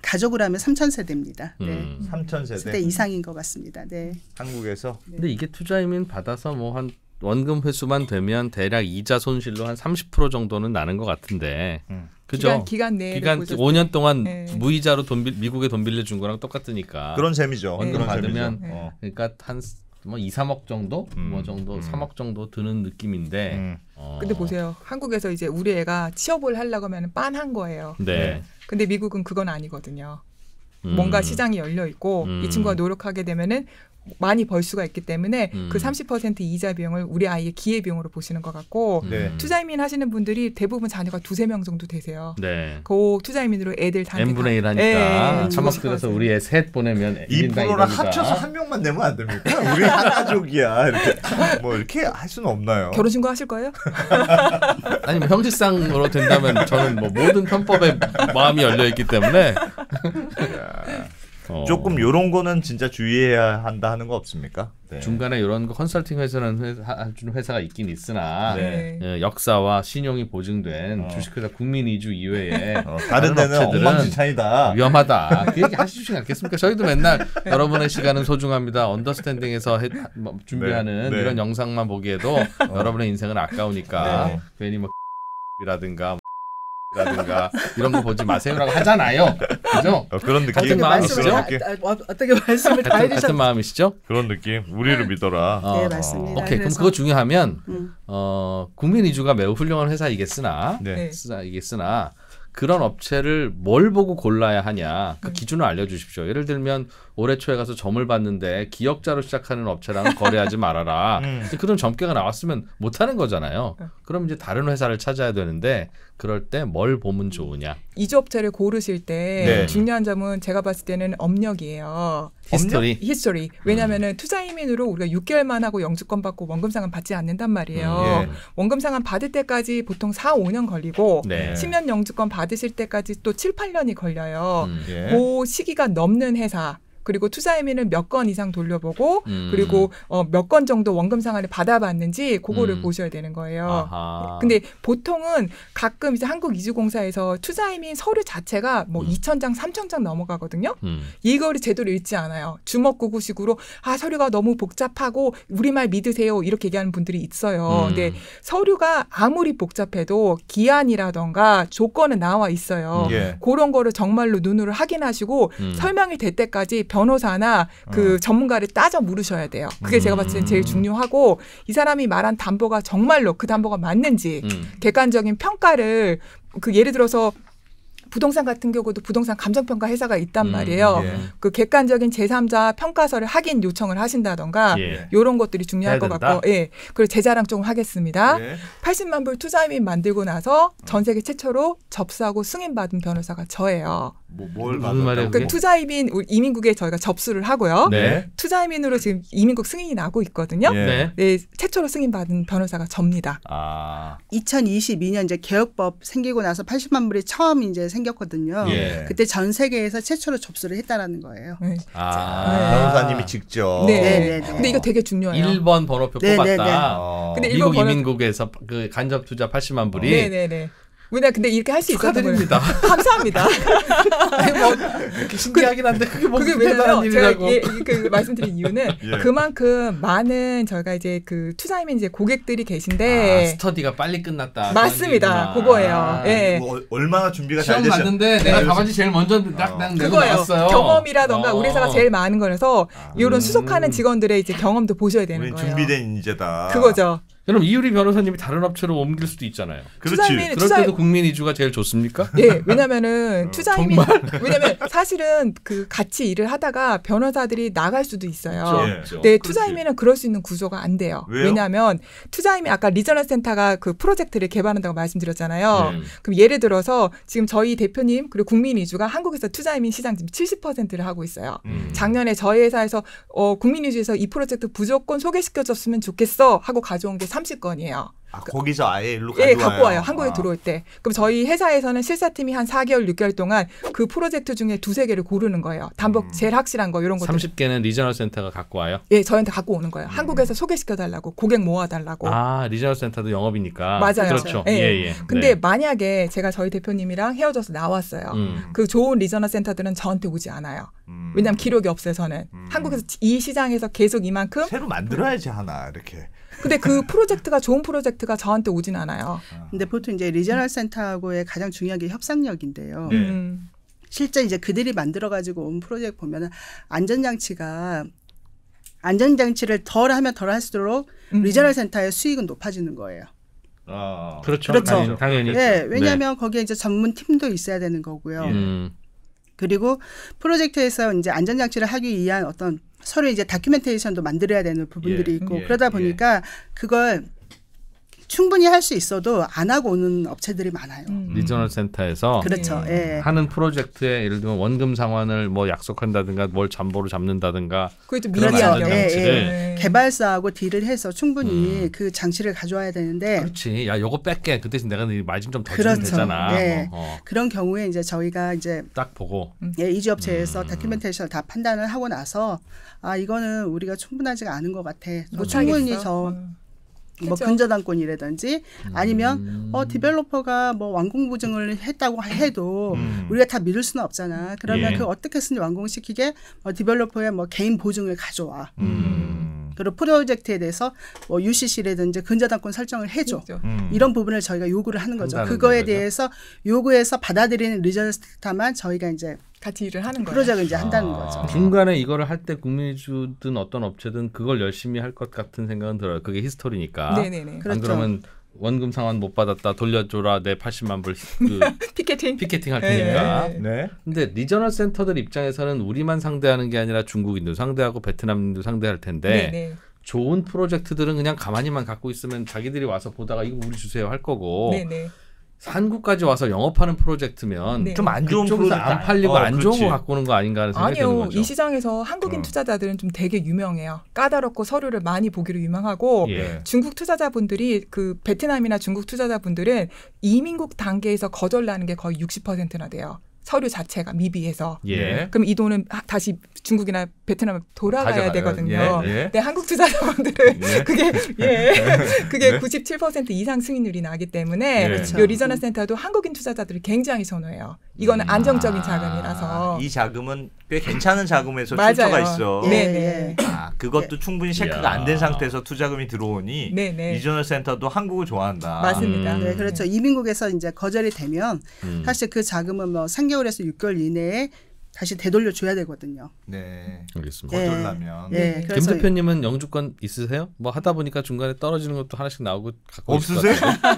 가족으로 하면 3천 세대입니다. 네. 음. 3천 세대. 세대 이상인 것 같습니다. 네. 한국에서. 네. 근데 이게 투자이민 받아서 뭐한 원금 회수만 되면 대략 이자 손실로 한 30% 정도는 나는 것 같은데. 음. 그죠? 기간, 기간 내에 기간 5년 동안 네. 무이자로 돈 빌, 미국에 돈 빌려 준 거랑 똑같으니까. 그런 셈이죠. 원금 네. 받으면 네. 어. 그러니까 한 뭐 2, 3억 정도? 음. 뭐 정도 음. 3억 정도 드는 느낌인데. 음. 어. 근데 보세요. 한국에서 이제 우리 애가 취업을 하려고 하면 빤한 거예요. 네. 네. 근데 미국은 그건 아니거든요. 음. 뭔가 시장이 열려 있고 음. 이 친구가 노력하게 되면은 많이 벌 수가 있기 때문에 그 음. 그30% 이자 비용을 우리 아이의 기회 비용으로 보시는 것 같고 네. 투자 이민 하시는 분들이 대부분 자녀가 두세 명 정도 되세요. 네. 그 투자 이민으로 애들 다 n분의 1하니까 천막 들어서 우리 애셋 보내면 2%랑 합쳐서 한 명만 내면 안 됩니까? 우리 한 가족이야. 이렇게 뭐 이렇게 할 수는 없나요? 결혼 신고 하실 거예요? 아니 뭐 형식상으로 된다면 저는 뭐 모든 편법에 마음이 열려 있기 때문에 어. 조금 이런 거는 진짜 주의해야 한다 하는 거 없습니까? 네. 중간에 이런 거 컨설팅 회사는 회사, 주는 회사가 있긴 있으나 네. 예, 역사와 신용이 보증된 어. 주식회사 국민이주 이외에 어, 다른, 다른 데는 엉망진창이다 위험하다 그 얘기 하시지 않겠습니까? 저희도 맨날 여러분의 시간은 소중합니다 언더스탠딩에서 해, 뭐, 준비하는 네. 네. 이런 영상만 보기에도 어. 여러분의 인생은 아까우니까 네. 괜히 뭐 이라든가 뭐 라든가 이런 거 보지 마세요라고 하잖아요. 그죠? 어, 그런 느낌. 마음이시죠? 아, 아, 뭐, 어떻게 말씀을 다 해주셨... 같은 마음이시죠? 그런 느낌. 우리를 믿어라. 어, 네 맞습니다. 오케이 그래서... 그럼 그거 중요하면 음. 어, 국민이주가 매우 훌륭한 회사이겠으나 네. 회이겠으나 네. 그런 업체를 뭘 보고 골라야 하냐 그 음. 기준을 알려주십시오. 예를 들면 올해 초에 가서 점을 봤는데 기역자로 시작하는 업체랑 거래하지 말아라. 음. 그런 점괘가 나왔으면 못하는 거잖아요. 음. 그럼 이제 다른 회사를 찾아야 되는데 그럴 때 뭘 보면 좋으냐. 이주 업체를 고르실 때 네. 중요한 점은 제가 봤을 때는 업력이에요. 히스토리. 업력? 히스토리. 왜냐면은 하 음. 투자 이민으로 우리가 6개월만 하고 영주권 받고 원금 상환 받지 않는단 말이에요. 음, 예. 원금 상환 받을 때까지 보통 4, 5년 걸리고 네. 10년 영주권 받으실 때까지 또 7, 8년이 걸려요. 음, 예. 그 시기가 넘는 회사 그리고 투자혐의는몇건 이상 돌려보고 음. 그리고 어, 몇건 정도 원금 상환을 받아봤는지 그거를 음. 보셔야 되는 거예요. 아하. 근데 보통은 가끔 이제 한국이주공사에서 투자의미 혐 서류 자체가 뭐 음. 2천 장, 3천 장 넘어가거든요. 음. 이거를 제대로 읽지 않아요. 주먹구구식으로 아 서류가 너무 복잡하고 우리말 믿으세요 이렇게 얘기하는 분들이 있어요. 음. 근데 서류가 아무리 복잡해도 기한이라던가 조건은 나와 있어요. 음. 예. 그런 거를 정말로 눈으로 확인하시고 설명이 될 때까지 병 변호사나 그 음. 전문가를 따져 물으셔야 돼요. 그게 제가 봤을 땐 제일 음. 중요하고 이 사람이 말한 담보가 정말로 그 담보가 맞는지 음. 객관적인 평가를 그 예를 들어서 부동산 같은 경우도 부동산 감정평가 회사가 있단 음, 말이에요. 예. 그 객관적인 제3자 평가서를 확인 요청을 하신다던가 예. 이런 것들이 중요할 것 된다? 같고 예. 그리고 제 자랑 조금 하겠습니다. 예. 80만 불 투자이민 만들고 나서 전 세계 최초로 접수하고 승인받은 변호사가 저예요. 뭐, 뭘 무슨 말이에요? 그 투자 이민 이민국에 저희가 접수를 하고요. 네. 투자 이민으로 지금 이민국 승인이 나고 있거든요. 예. 네. 네 최초로 승인받은 변호사가 접니다. 아. 2022년 이제 개혁법 생기고 나서 80만 불이 처음 이제 생겼거든요. 예. 그때 전 세계에서 최초로 접수를 했다라는 거예요. 네. 아. 네. 변호사님이 직접. 네. 네, 네. 네. 근데 이거 되게 중요해요. 1번 번호표 뽑았다. 어. 근데 미국 이민국에서 그 간접 투자 80만 불이. 네네네. 우리나 근데 이렇게 할 수 있었던 니다 감사합니다. 아니 뭐 신기하긴 한데 그게 뭐 그게 대단한 일이라고. 예, 그 말씀드린 이유는 예. 그만큼 많은 저희가 이제 그 투자이민 이제 고객들이 계신데 아, 스터디가 빨리 끝났다. 맞습니다. 그거예요. 아, 예. 뭐, 얼마나 준비가 잘 되셨? 봤는데 내가 바가지 제일 먼저 딱딱 어. 아. 내고 왔어요 경험이라던가 어. 우리 회사가 제일 많은 거라서 아, 이런 음. 수속하는 직원들의 이제 경험도 보셔야 되는 거예요. 준비된 인재다. 그거죠. 그럼 이유리 변호사님이 다른 업체로 옮길 수도 있잖아요. 그렇지. 투자이민, 그럴 때도 투자... 국민 이주가 제일 좋습니까? 예, 왜냐면은 투자이민 어, 왜냐면 사실은 그 같이 일을 하다가 변호사들이 나갈 수도 있어요. 그렇죠. 예. 그렇죠. 네, 그렇죠. 투자이민은 그럴 수 있는 구조가 안 돼요. 왜요? 왜냐면 투자이민 아까 리저널 센터가 그 프로젝트를 개발한다고 말씀드렸잖아요. 네. 그럼 예를 들어서 지금 저희 대표님 그리고 국민 이주가 한국에서 투자이민 시장 지금 70%를 하고 있어요. 음. 작년에 저희 회사에서 어, 국민 이주에서이 프로젝트 무조건 소개시켜줬으면 좋겠어 하고 가져온 게3 30건이에요. 아, 그 거기서 아예 일로 예, 가져와요. 예, 갖고 와요. 한국에 아. 들어올 때. 그럼 저희 회사에서는 실사팀이 한 4개월, 6개월 동안 그 프로젝트 중에 두 세 개를 고르는 거예요. 담보 음. 제일 확실한 거 이런 것 30개는 리저널 센터가 갖고 와요? 예, 저한테 갖고 오는 거예요. 음. 한국에서 소개시켜 달라고, 고객 모아 달라고. 아, 리저널 센터도 영업이니까. 맞아요. 그렇죠. 예, 예. 예. 근데 네. 만약에 제가 저희 대표님이랑 헤어져서 나왔어요. 음. 그 좋은 리저널 센터들은 저한테 오지 않아요. 음. 왜냐면 기록이 없어요, 저는. 음. 한국에서 이 시장에서 계속 이만큼 새로 만들어야지 하나 이렇게. 근데 그 프로젝트가 좋은 프로젝트가 저한테 오진 않아요. 근데 보통 이제 리저널 센터하고의 가장 중요한 게 협상력인데요. 네. 음. 실제 이제 그들이 만들어 가지고 온 프로젝트 보면은 안전장치가 안전장치를 덜 하면 덜 할수록 음. 리저널 센터의 수익은 높아지는 거예요. 아, 그렇죠. 그렇죠. 당연히. 네, 네, 왜냐하면 네. 거기에 이제 전문 팀도 있어야 되는 거고요. 음. 그리고 프로젝트에서 이제 안전장치를 하기 위한 어떤 서로 이제 다큐멘테이션도 만들어야 되는 부분들이 예, 있고 예, 그러다 보니까 예. 그걸 충분히 할 수 있어도 안 하고 오는 업체들이 많아요. 음. 음. 리저널 센터에서 그렇죠. 예. 예. 하는 프로젝트에 예를 들면 원금 상환을 뭐 약속한다든가 뭘 잠보로 잡는다든가 그것도 미리 하 예 예. 예, 예. 개발사하고 딜을 해서 충분히 음. 그 장치를 가져와야 되는데 그렇지. 야, 요거 뺄게. 그 대신 내가 네 말좀 더 주면 그렇죠. 되잖아. 예. 어, 어. 그런 경우에 이제 저희가 이제 딱 보고 음. 예, 이주 업체에서 음. 다큐멘테이션다 판단을 하고 나서 아, 이거는 우리가 충분하지가 않은 것 같아. 뭐 음. 충분히 저 음. 뭐 근저당권이라든지 음. 아니면 음. 어 디벨로퍼가 뭐 완공 보증을 했다고 해도 음. 우리가 다 믿을 수는 없잖아. 그러면 예. 그 어떻게 쓰서든 완공시키게 뭐 디벨로퍼의 뭐 개인 보증을 가져와. 음. 그리고 프로젝트에 대해서 뭐 UCC라든지 근저당권 설정을 해줘. 음. 이런 부분을 저희가 요구를 하는 거죠. 그거에 거죠? 대해서 요구해서 받아들이는 리저스타만 저희가 이제 같이 일을 하는 거예요. 그러자 이제 한다는 아, 거죠. 중간에 이거를 할 때 국민주든 어떤 업체든 그걸 열심히 할 것 같은 생각은 들어요. 그게 히스토리니까. 네네네. 안 그렇죠. 그러면 원금 상환 못 받았다 돌려줘라 내 80만 불 그 피켓팅 피켓팅 할 테니까. 네. 네. 근데 리저널 센터들 입장에서는 우리만 상대하는 게 아니라 중국인도 상대하고 베트남인도 상대할 텐데 네네. 좋은 프로젝트들은 그냥 가만히만 갖고 있으면 자기들이 와서 보다가 이거 우리 주세요 할 거고. 네네. 산국까지 와서 영업하는 프로젝트면 네. 좀안 좋은 프로젝트 안 팔리고 어, 안 좋은 아, 거 갖고 오는 거 아닌가 하는 생각이 드는 거죠. 이 시장에서 한국인 음. 투자자들은 좀 되게 유명해요. 까다롭고 서류를 많이 보기로 유명하고 예. 중국 투자자분들이 그 베트남이나 중국 투자자분들은 이민국 단계에서 거절나는 게 거의 60%나 돼요. 서류 자체가 미비해서 예. 네. 그럼 이 돈은 다시 중국이나 베트남에 돌아가야 가져가요. 되거든요. 예. 예. 근데 네, 한국 투자자분들은 예. 그게 예 그게 네. 97% 이상 승인율이 나기 때문에 네. 그렇죠. 요 리저나 센터도 한국인 투자자들을 굉장히 선호해요. 이거는 음. 안정적인 자금이라서 아, 이 자금은 꽤 괜찮은 자금에서 출처가 있어. 네, 네. 예, 예. 아, 그것도 네. 충분히 체크가 안 된 상태에서 투자금이 들어오니 네, 이전을 네. 센터도 한국을 좋아한다. 맞습니다. 음. 네, 그렇죠. 이민국에서 이제 거절이 되면 음. 사실 그 자금은 뭐 3개월에서 6개월 이내에 다시 되돌려 줘야 되거든요. 네, 알겠습니다. 거절라면. 네. 네, 김 대표님은 영주권 있으세요? 뭐 하다 보니까 중간에 떨어지는 것도 하나씩 나오고 갖고 없으세요?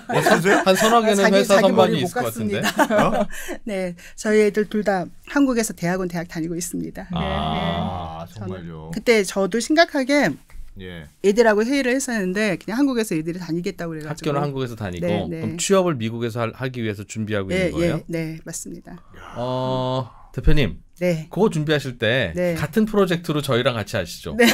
없으세요? 한 서너 아, 개는 자기, 회사 선반이 있을 것 같은데. 어? 네, 저희 애들 둘 다 한국에서 대학원 대학 다니고 있습니다. 아, 네. 네. 아, 정말요? 그때 저도 심각하게 예. 애들하고 회의를 했었는데 그냥 한국에서 애들이 다니겠다고 그래가지고 학교는 한국에서 다니고 네, 네. 그럼 취업을 미국에서 하기 위해서 준비하고 네, 있는 거예요? 예, 네, 맞습니다. 어. 대표님. 네. 그거 준비하실 때 네. 같은 프로젝트로 저희랑 같이 하시죠. 네.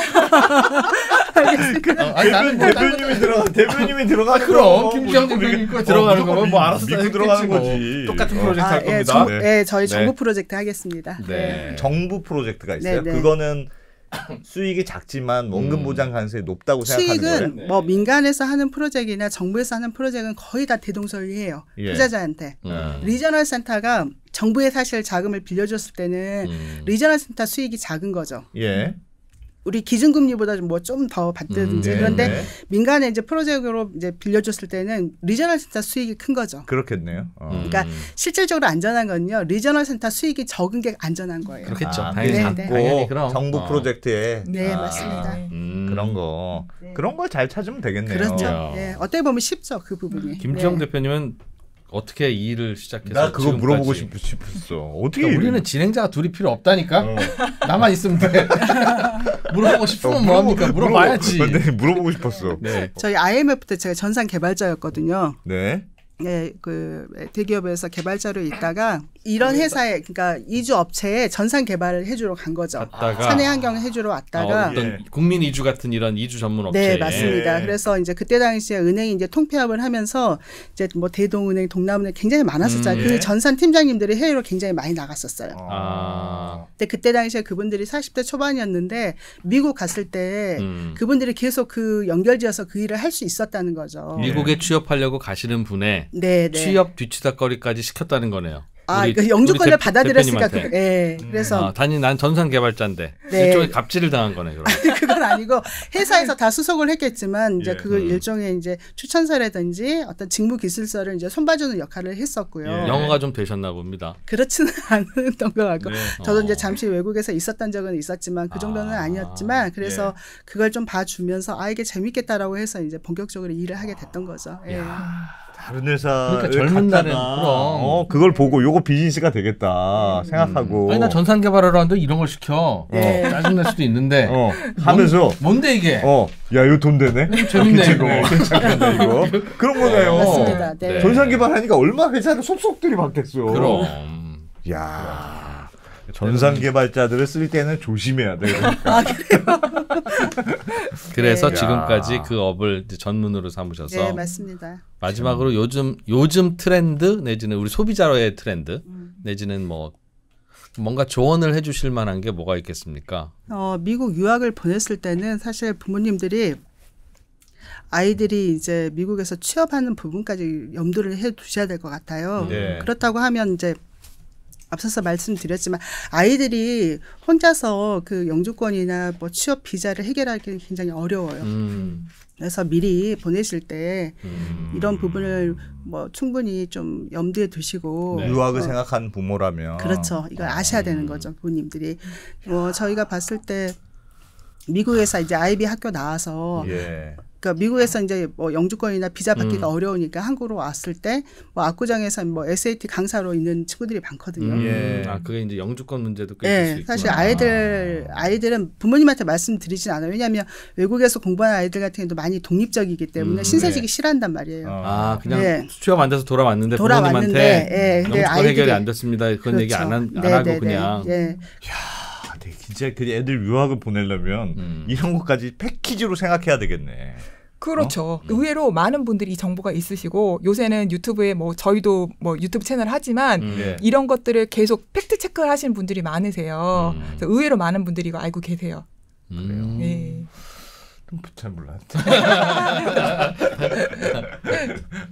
어, 아니 나는 뭐 대표님이 들어 대표님이 들어가 아, 그럼 김지영 뭐 대표님 거 들어가는 거면 뭐 알아서 들어가는 뭐. 거지. 똑같은 어. 프로젝트 아, 할 예, 겁니다. 정, 네. 예, 저희 네. 정부 프로젝트 하겠습니다. 네. 네. 정부 프로젝트가 있어요. 네, 그거는 수익이 작지만 원금 음. 보장 가능성이 높다고 생각하는 거예요. 수익은 뭐 민간에서 하는 프로젝트나 정부에서 하는 프로젝트는 거의 다 대동소이해요. 예. 투자자한테. 음. 리저널 센터가 정부에 사실 자금을 빌려줬을 때는 음. 리저널 센터 수익이 작은 거죠. 예. 우리 기준금리보다 뭐좀 더 받든지 음, 네, 그런데 네. 민간에 이제 프로젝트로 이제 빌려줬을 때는 리저널 센터 수익이 큰 거죠. 그렇겠네요. 어. 음. 그러니까 음. 실질적으로 안전한 건요 리저널 센터 수익이 적은 게 안전한 거예요. 그렇겠죠. 아, 당연히 네, 네. 당연히 그럼 정부 어. 프로젝트에 어. 네 아, 맞습니다. 음. 그런 거 네. 그런 걸 잘 찾으면 되겠네요. 그렇죠. 그렇죠. 네. 어떻게 보면 쉽죠 그 부분이. 김지영 네. 대표님은 어떻게 이 일을 시작해서 나 그거 지금까지. 물어보고 싶, 싶었어. 어떻게 그러니까 우리는 진행자가 둘이 필요 없다니까. 어. 나만 있으면 돼. 물어보고 싶으면 어, 물어보, 뭐합니까? 물어봐야지. 물어보, 아, 네, 물어보고 싶었어. 네. 저희 IMF 때 제가 전산 개발자였거든요. 네. 네, 그 대기업에서 개발자로 있다가 이런 음. 회사에 그러니까 이주 업체에 전산 개발을 해주러 간 거죠. 갔다가. 사내 환경을 해주러 왔다가 어, 떤 국민 이주 같은 이런 이주 전문 업체. 네 맞습니다. 예. 그래서 이제 그때 당시에 은행이 이제 통폐합을 하면서 이제 뭐 대동은행, 동남은행 굉장히 많았었잖아요. 음, 그 예. 그 전산 팀장님들이 해외로 굉장히 많이 나갔었어요. 아. 근데 그때 당시에 그분들이 40대 초반이었는데 미국 갔을 때 음. 그분들이 계속 그 연결지어서 그 일을 할 수 있었다는 거죠. 미국에 네. 취업하려고 가시는 분의 네, 네. 취업 뒤치다거리까지 시켰다는 거네요. 아, 그니까 영주권을 받아들였으니까 그, 예. 음. 그래서 아, 단지 난 전산 개발자인데 네. 일종의 갑질을 당한 거네 그럼. 그건 아니고 회사에서 다 수속을 했겠지만 이제 예. 그걸 음. 일종의 이제 추천서라든지 어떤 직무 기술서를 이제 손봐주는 역할을 했었고요. 예. 영어가 좀 되셨나 봅니다. 그렇지는 않았던 것 같고 네. 저도 어. 이제 잠시 외국에서 있었던 적은 있었지만 그 정도는 아. 니었지만 예. 그래서 그걸 좀 봐주면서 아 이게 재밌겠다라고 해서 이제 본격적으로 일을 하게 됐던 거죠. 예. 야. 다른 회사 그러니까 젊은 날은 그럼 어, 그걸 보고 요거 비즈니스가 되겠다 음. 생각하고 아니 나 전산 개발하러 왔는데 이런 걸 시켜 네. 어, 짜증 날 수도 있는데 어, 하면서 뭔, 데 이게 어야요 돈 되네 재밌네 이거 괜찮네 이거 그런 거네요 맞습니다. 네. 전산 개발하니까 얼마 회사를 속속들이 받겠어 그럼 야. 전산 개발자들을 쓸 때는 조심해야 돼요. 아, 그래서 네. 지금까지 그 업을 전문으로 삼으셔서 네, 맞습니다. 마지막으로 요즘 요즘 트렌드 내지는 우리 소비자로의 트렌드 음. 내지는 뭐 뭔가 조언을 해주실 만한 게 뭐가 있겠습니까? 어, 미국 유학을 보냈을 때는 사실 부모님들이 아이들이 이제 미국에서 취업하는 부분까지 염두를 해 두셔야 될 것 같아요. 네. 그렇다고 하면 이제 앞서서 말씀드렸지만 아이들이 혼자서 그 영주권이나 뭐 취업 비자를 해결하기는 굉장히 어려워요. 음. 그래서 미리 보내실 때 음. 이런 부분을 뭐 충분히 좀 염두에 두시고 네. 유학을 어, 생각한 부모라면 그렇죠. 이걸 아셔야 되는 음. 거죠 부모님들이. 뭐 저희가 봤을 때 미국에서 이제 아이비 학교 나와서 예. 그러니까 미국에서 이제 뭐 영주권이나 비자 받기가 음. 어려우니까 한국으로 왔을 때뭐 압구정에서 뭐 SAT 강사로 있는 친구들이 많거든요. 음. 예. 음. 아 그게 이제 영주권 문제도 꽤 예. 있을 사실 아이들 아. 이들은 부모님한테 말씀드리진 않아요. 왜냐하면 외국에서 공부하는 아이들 같은 경우도 많이 독립적이기 때문에 음. 신세지기 예. 싫어한단 말이에요. 아, 아 그냥 예. 취업 안 돼서 돌아왔는데, 돌아왔는데 부모님한테 예. 영주권 해결이 안 됐습니다. 그런 그렇죠. 얘기 안, 안 그렇죠. 하고 네, 네, 네. 그냥. 예. 이야. 진짜 그 애들 유학을 보내려면 음. 이런 것까지 패키지로 생각해야 되겠네. 그렇죠. 어? 음. 의외로 많은 분들이 정보가 있으시고 요새는 유튜브에 뭐 저희도 뭐 유튜브 채널 하지만 음. 예. 이런 것들을 계속 팩트 체크를 하시는 분들이 많으세요. 음. 의외로 많은 분들이 이거 알고 계세요. 그래요. 네. 잘 몰라.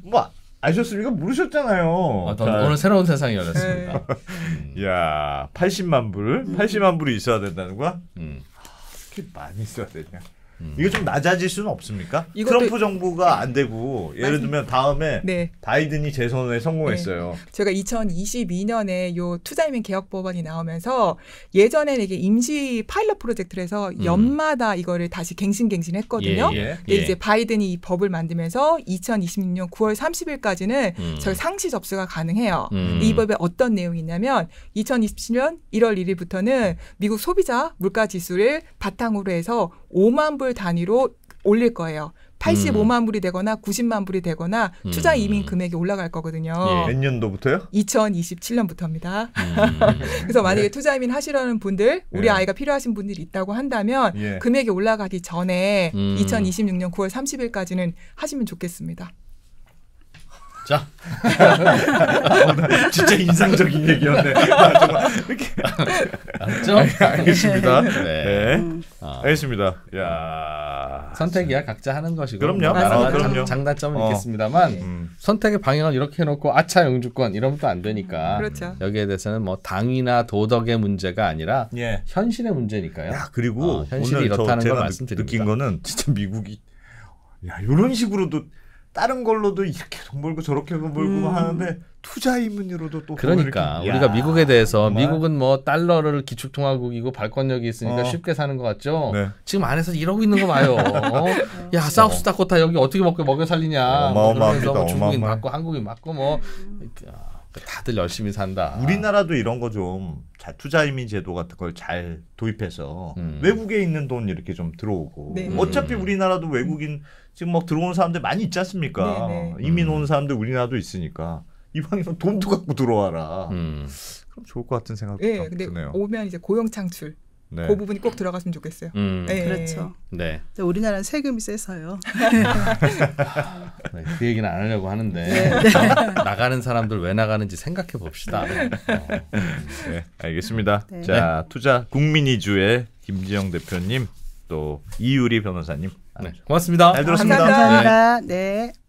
뭐 아셨습니까? 모르셨잖아요. 아, 자, 오늘 새로운 세상이 열렸습니다. 네. 음. 야, 80만 불, 80만 불이 있어야 된다는 거야? 음. 이렇게 많이 있어야 되냐? 음. 이게좀 낮아질 수는 없습니까? 이것도... 트럼프 정부가 안 되고 예를 들면 다음에 네. 바이든이 재선에 성공했어요. 네. 제가 2022년에 요 투자이민 개혁 법안이 나오면서 예전에 이게 임시 파일럿 프로젝트를 해서 음. 연마다 이거를 다시 갱신갱신했거든요. 예, 예. 근데 예. 이제 바이든이 이 법을 만들면서 2026년 9월 30일까지는 음. 저희 상시 접수가 가능해요. 음. 이 법에 어떤 내용이 있냐면 2027년 1월 1일부터는 미국 소비자 물가 지수를 바탕으로 해서 5만 불 단위로 올릴 거예요. 85만 음. 불이 되거나 90만 불이 되거나 음. 투자 이민 금액이 올라갈 거거든요. 예. 몇 년도부터요? 2027년부터입니다. 음. 그래서 만약에 예. 투자 이민 하시려는 분들, 우리 예. 아이가 필요하신 분들이 있다고 한다면 예. 금액이 올라가기 전에 음. 2026년 9월 30일까지는 하시면 좋겠습니다. 자. 진짜 인상적인 얘기였네. 아, 죠 아, 예, 알겠습니다. 네. 네. 음. 알겠습니다. 야 선택이야 각자 하는 것이고. 그럼요. 뭐 나라 아, 그럼요. 장단점은 어. 있겠습니다만 음. 선택의 방향을 이렇게 해놓고 아차 영주권 이러면 또안 되니까. 그렇죠. 여기에 대해서는 뭐 당이나 도덕의 문제가 아니라 예. 현실의 문제니까요. 야 그리고 어, 현실이 이렇다는 걸 말씀드립니다. 느낀 거는 진짜 미국이 야 이런 식으로도 다른 걸로도 이렇게 돈 벌고 저렇게 돈 벌고 음. 하는데 투자 이문으로도또 그러니까 우리가 미국에 대해서 정말? 미국은 뭐 달러를 기축통화국이고 발권력이 있으니까 어. 쉽게 사는 것 같죠. 네. 지금 안에서 이러고 있는 거 봐요. 어? 야 사우스 어. 다코타 여기 어떻게 먹고 먹여 살리냐. 뭐 어마어마합니다. 뭐 중국인 어마어마해. 맞고 한국인 맞고 뭐 음. 그러니까 다들 열심히 산다. 우리나라도 이런 거좀잘 투자 이민 제도 같은 걸 잘 도입해서 음. 외국에 있는 돈 이렇게 좀 들어오고 네. 음. 어차피 음. 우리나라도 외국인 지금 막 들어오는 사람들 많이 있지 않습니까? 네, 네. 어, 이민 오는 사람들 우리나라도 있으니까 이방에서 돈도 갖고 들어와라. 음. 그럼 좋을 것 같은 생각도 네, 드네요. 오면 이제 고용 창출. 네. 그 부분이 꼭 들어갔으면 좋겠어요. 음. 네. 그렇죠. 네. 우리나라는 세금이 세서요. 네, 그 얘기는 안 하려고 하는데 네, 네. 나가는 사람들 왜 나가는지 생각해 봅시다. 네, 어. 네 알겠습니다. 자, 투자 국민이주의 김지영 대표님 또 이유리 변호사님. 네. 고맙습니다. 잘 들었습니다. 감사합니다. 네.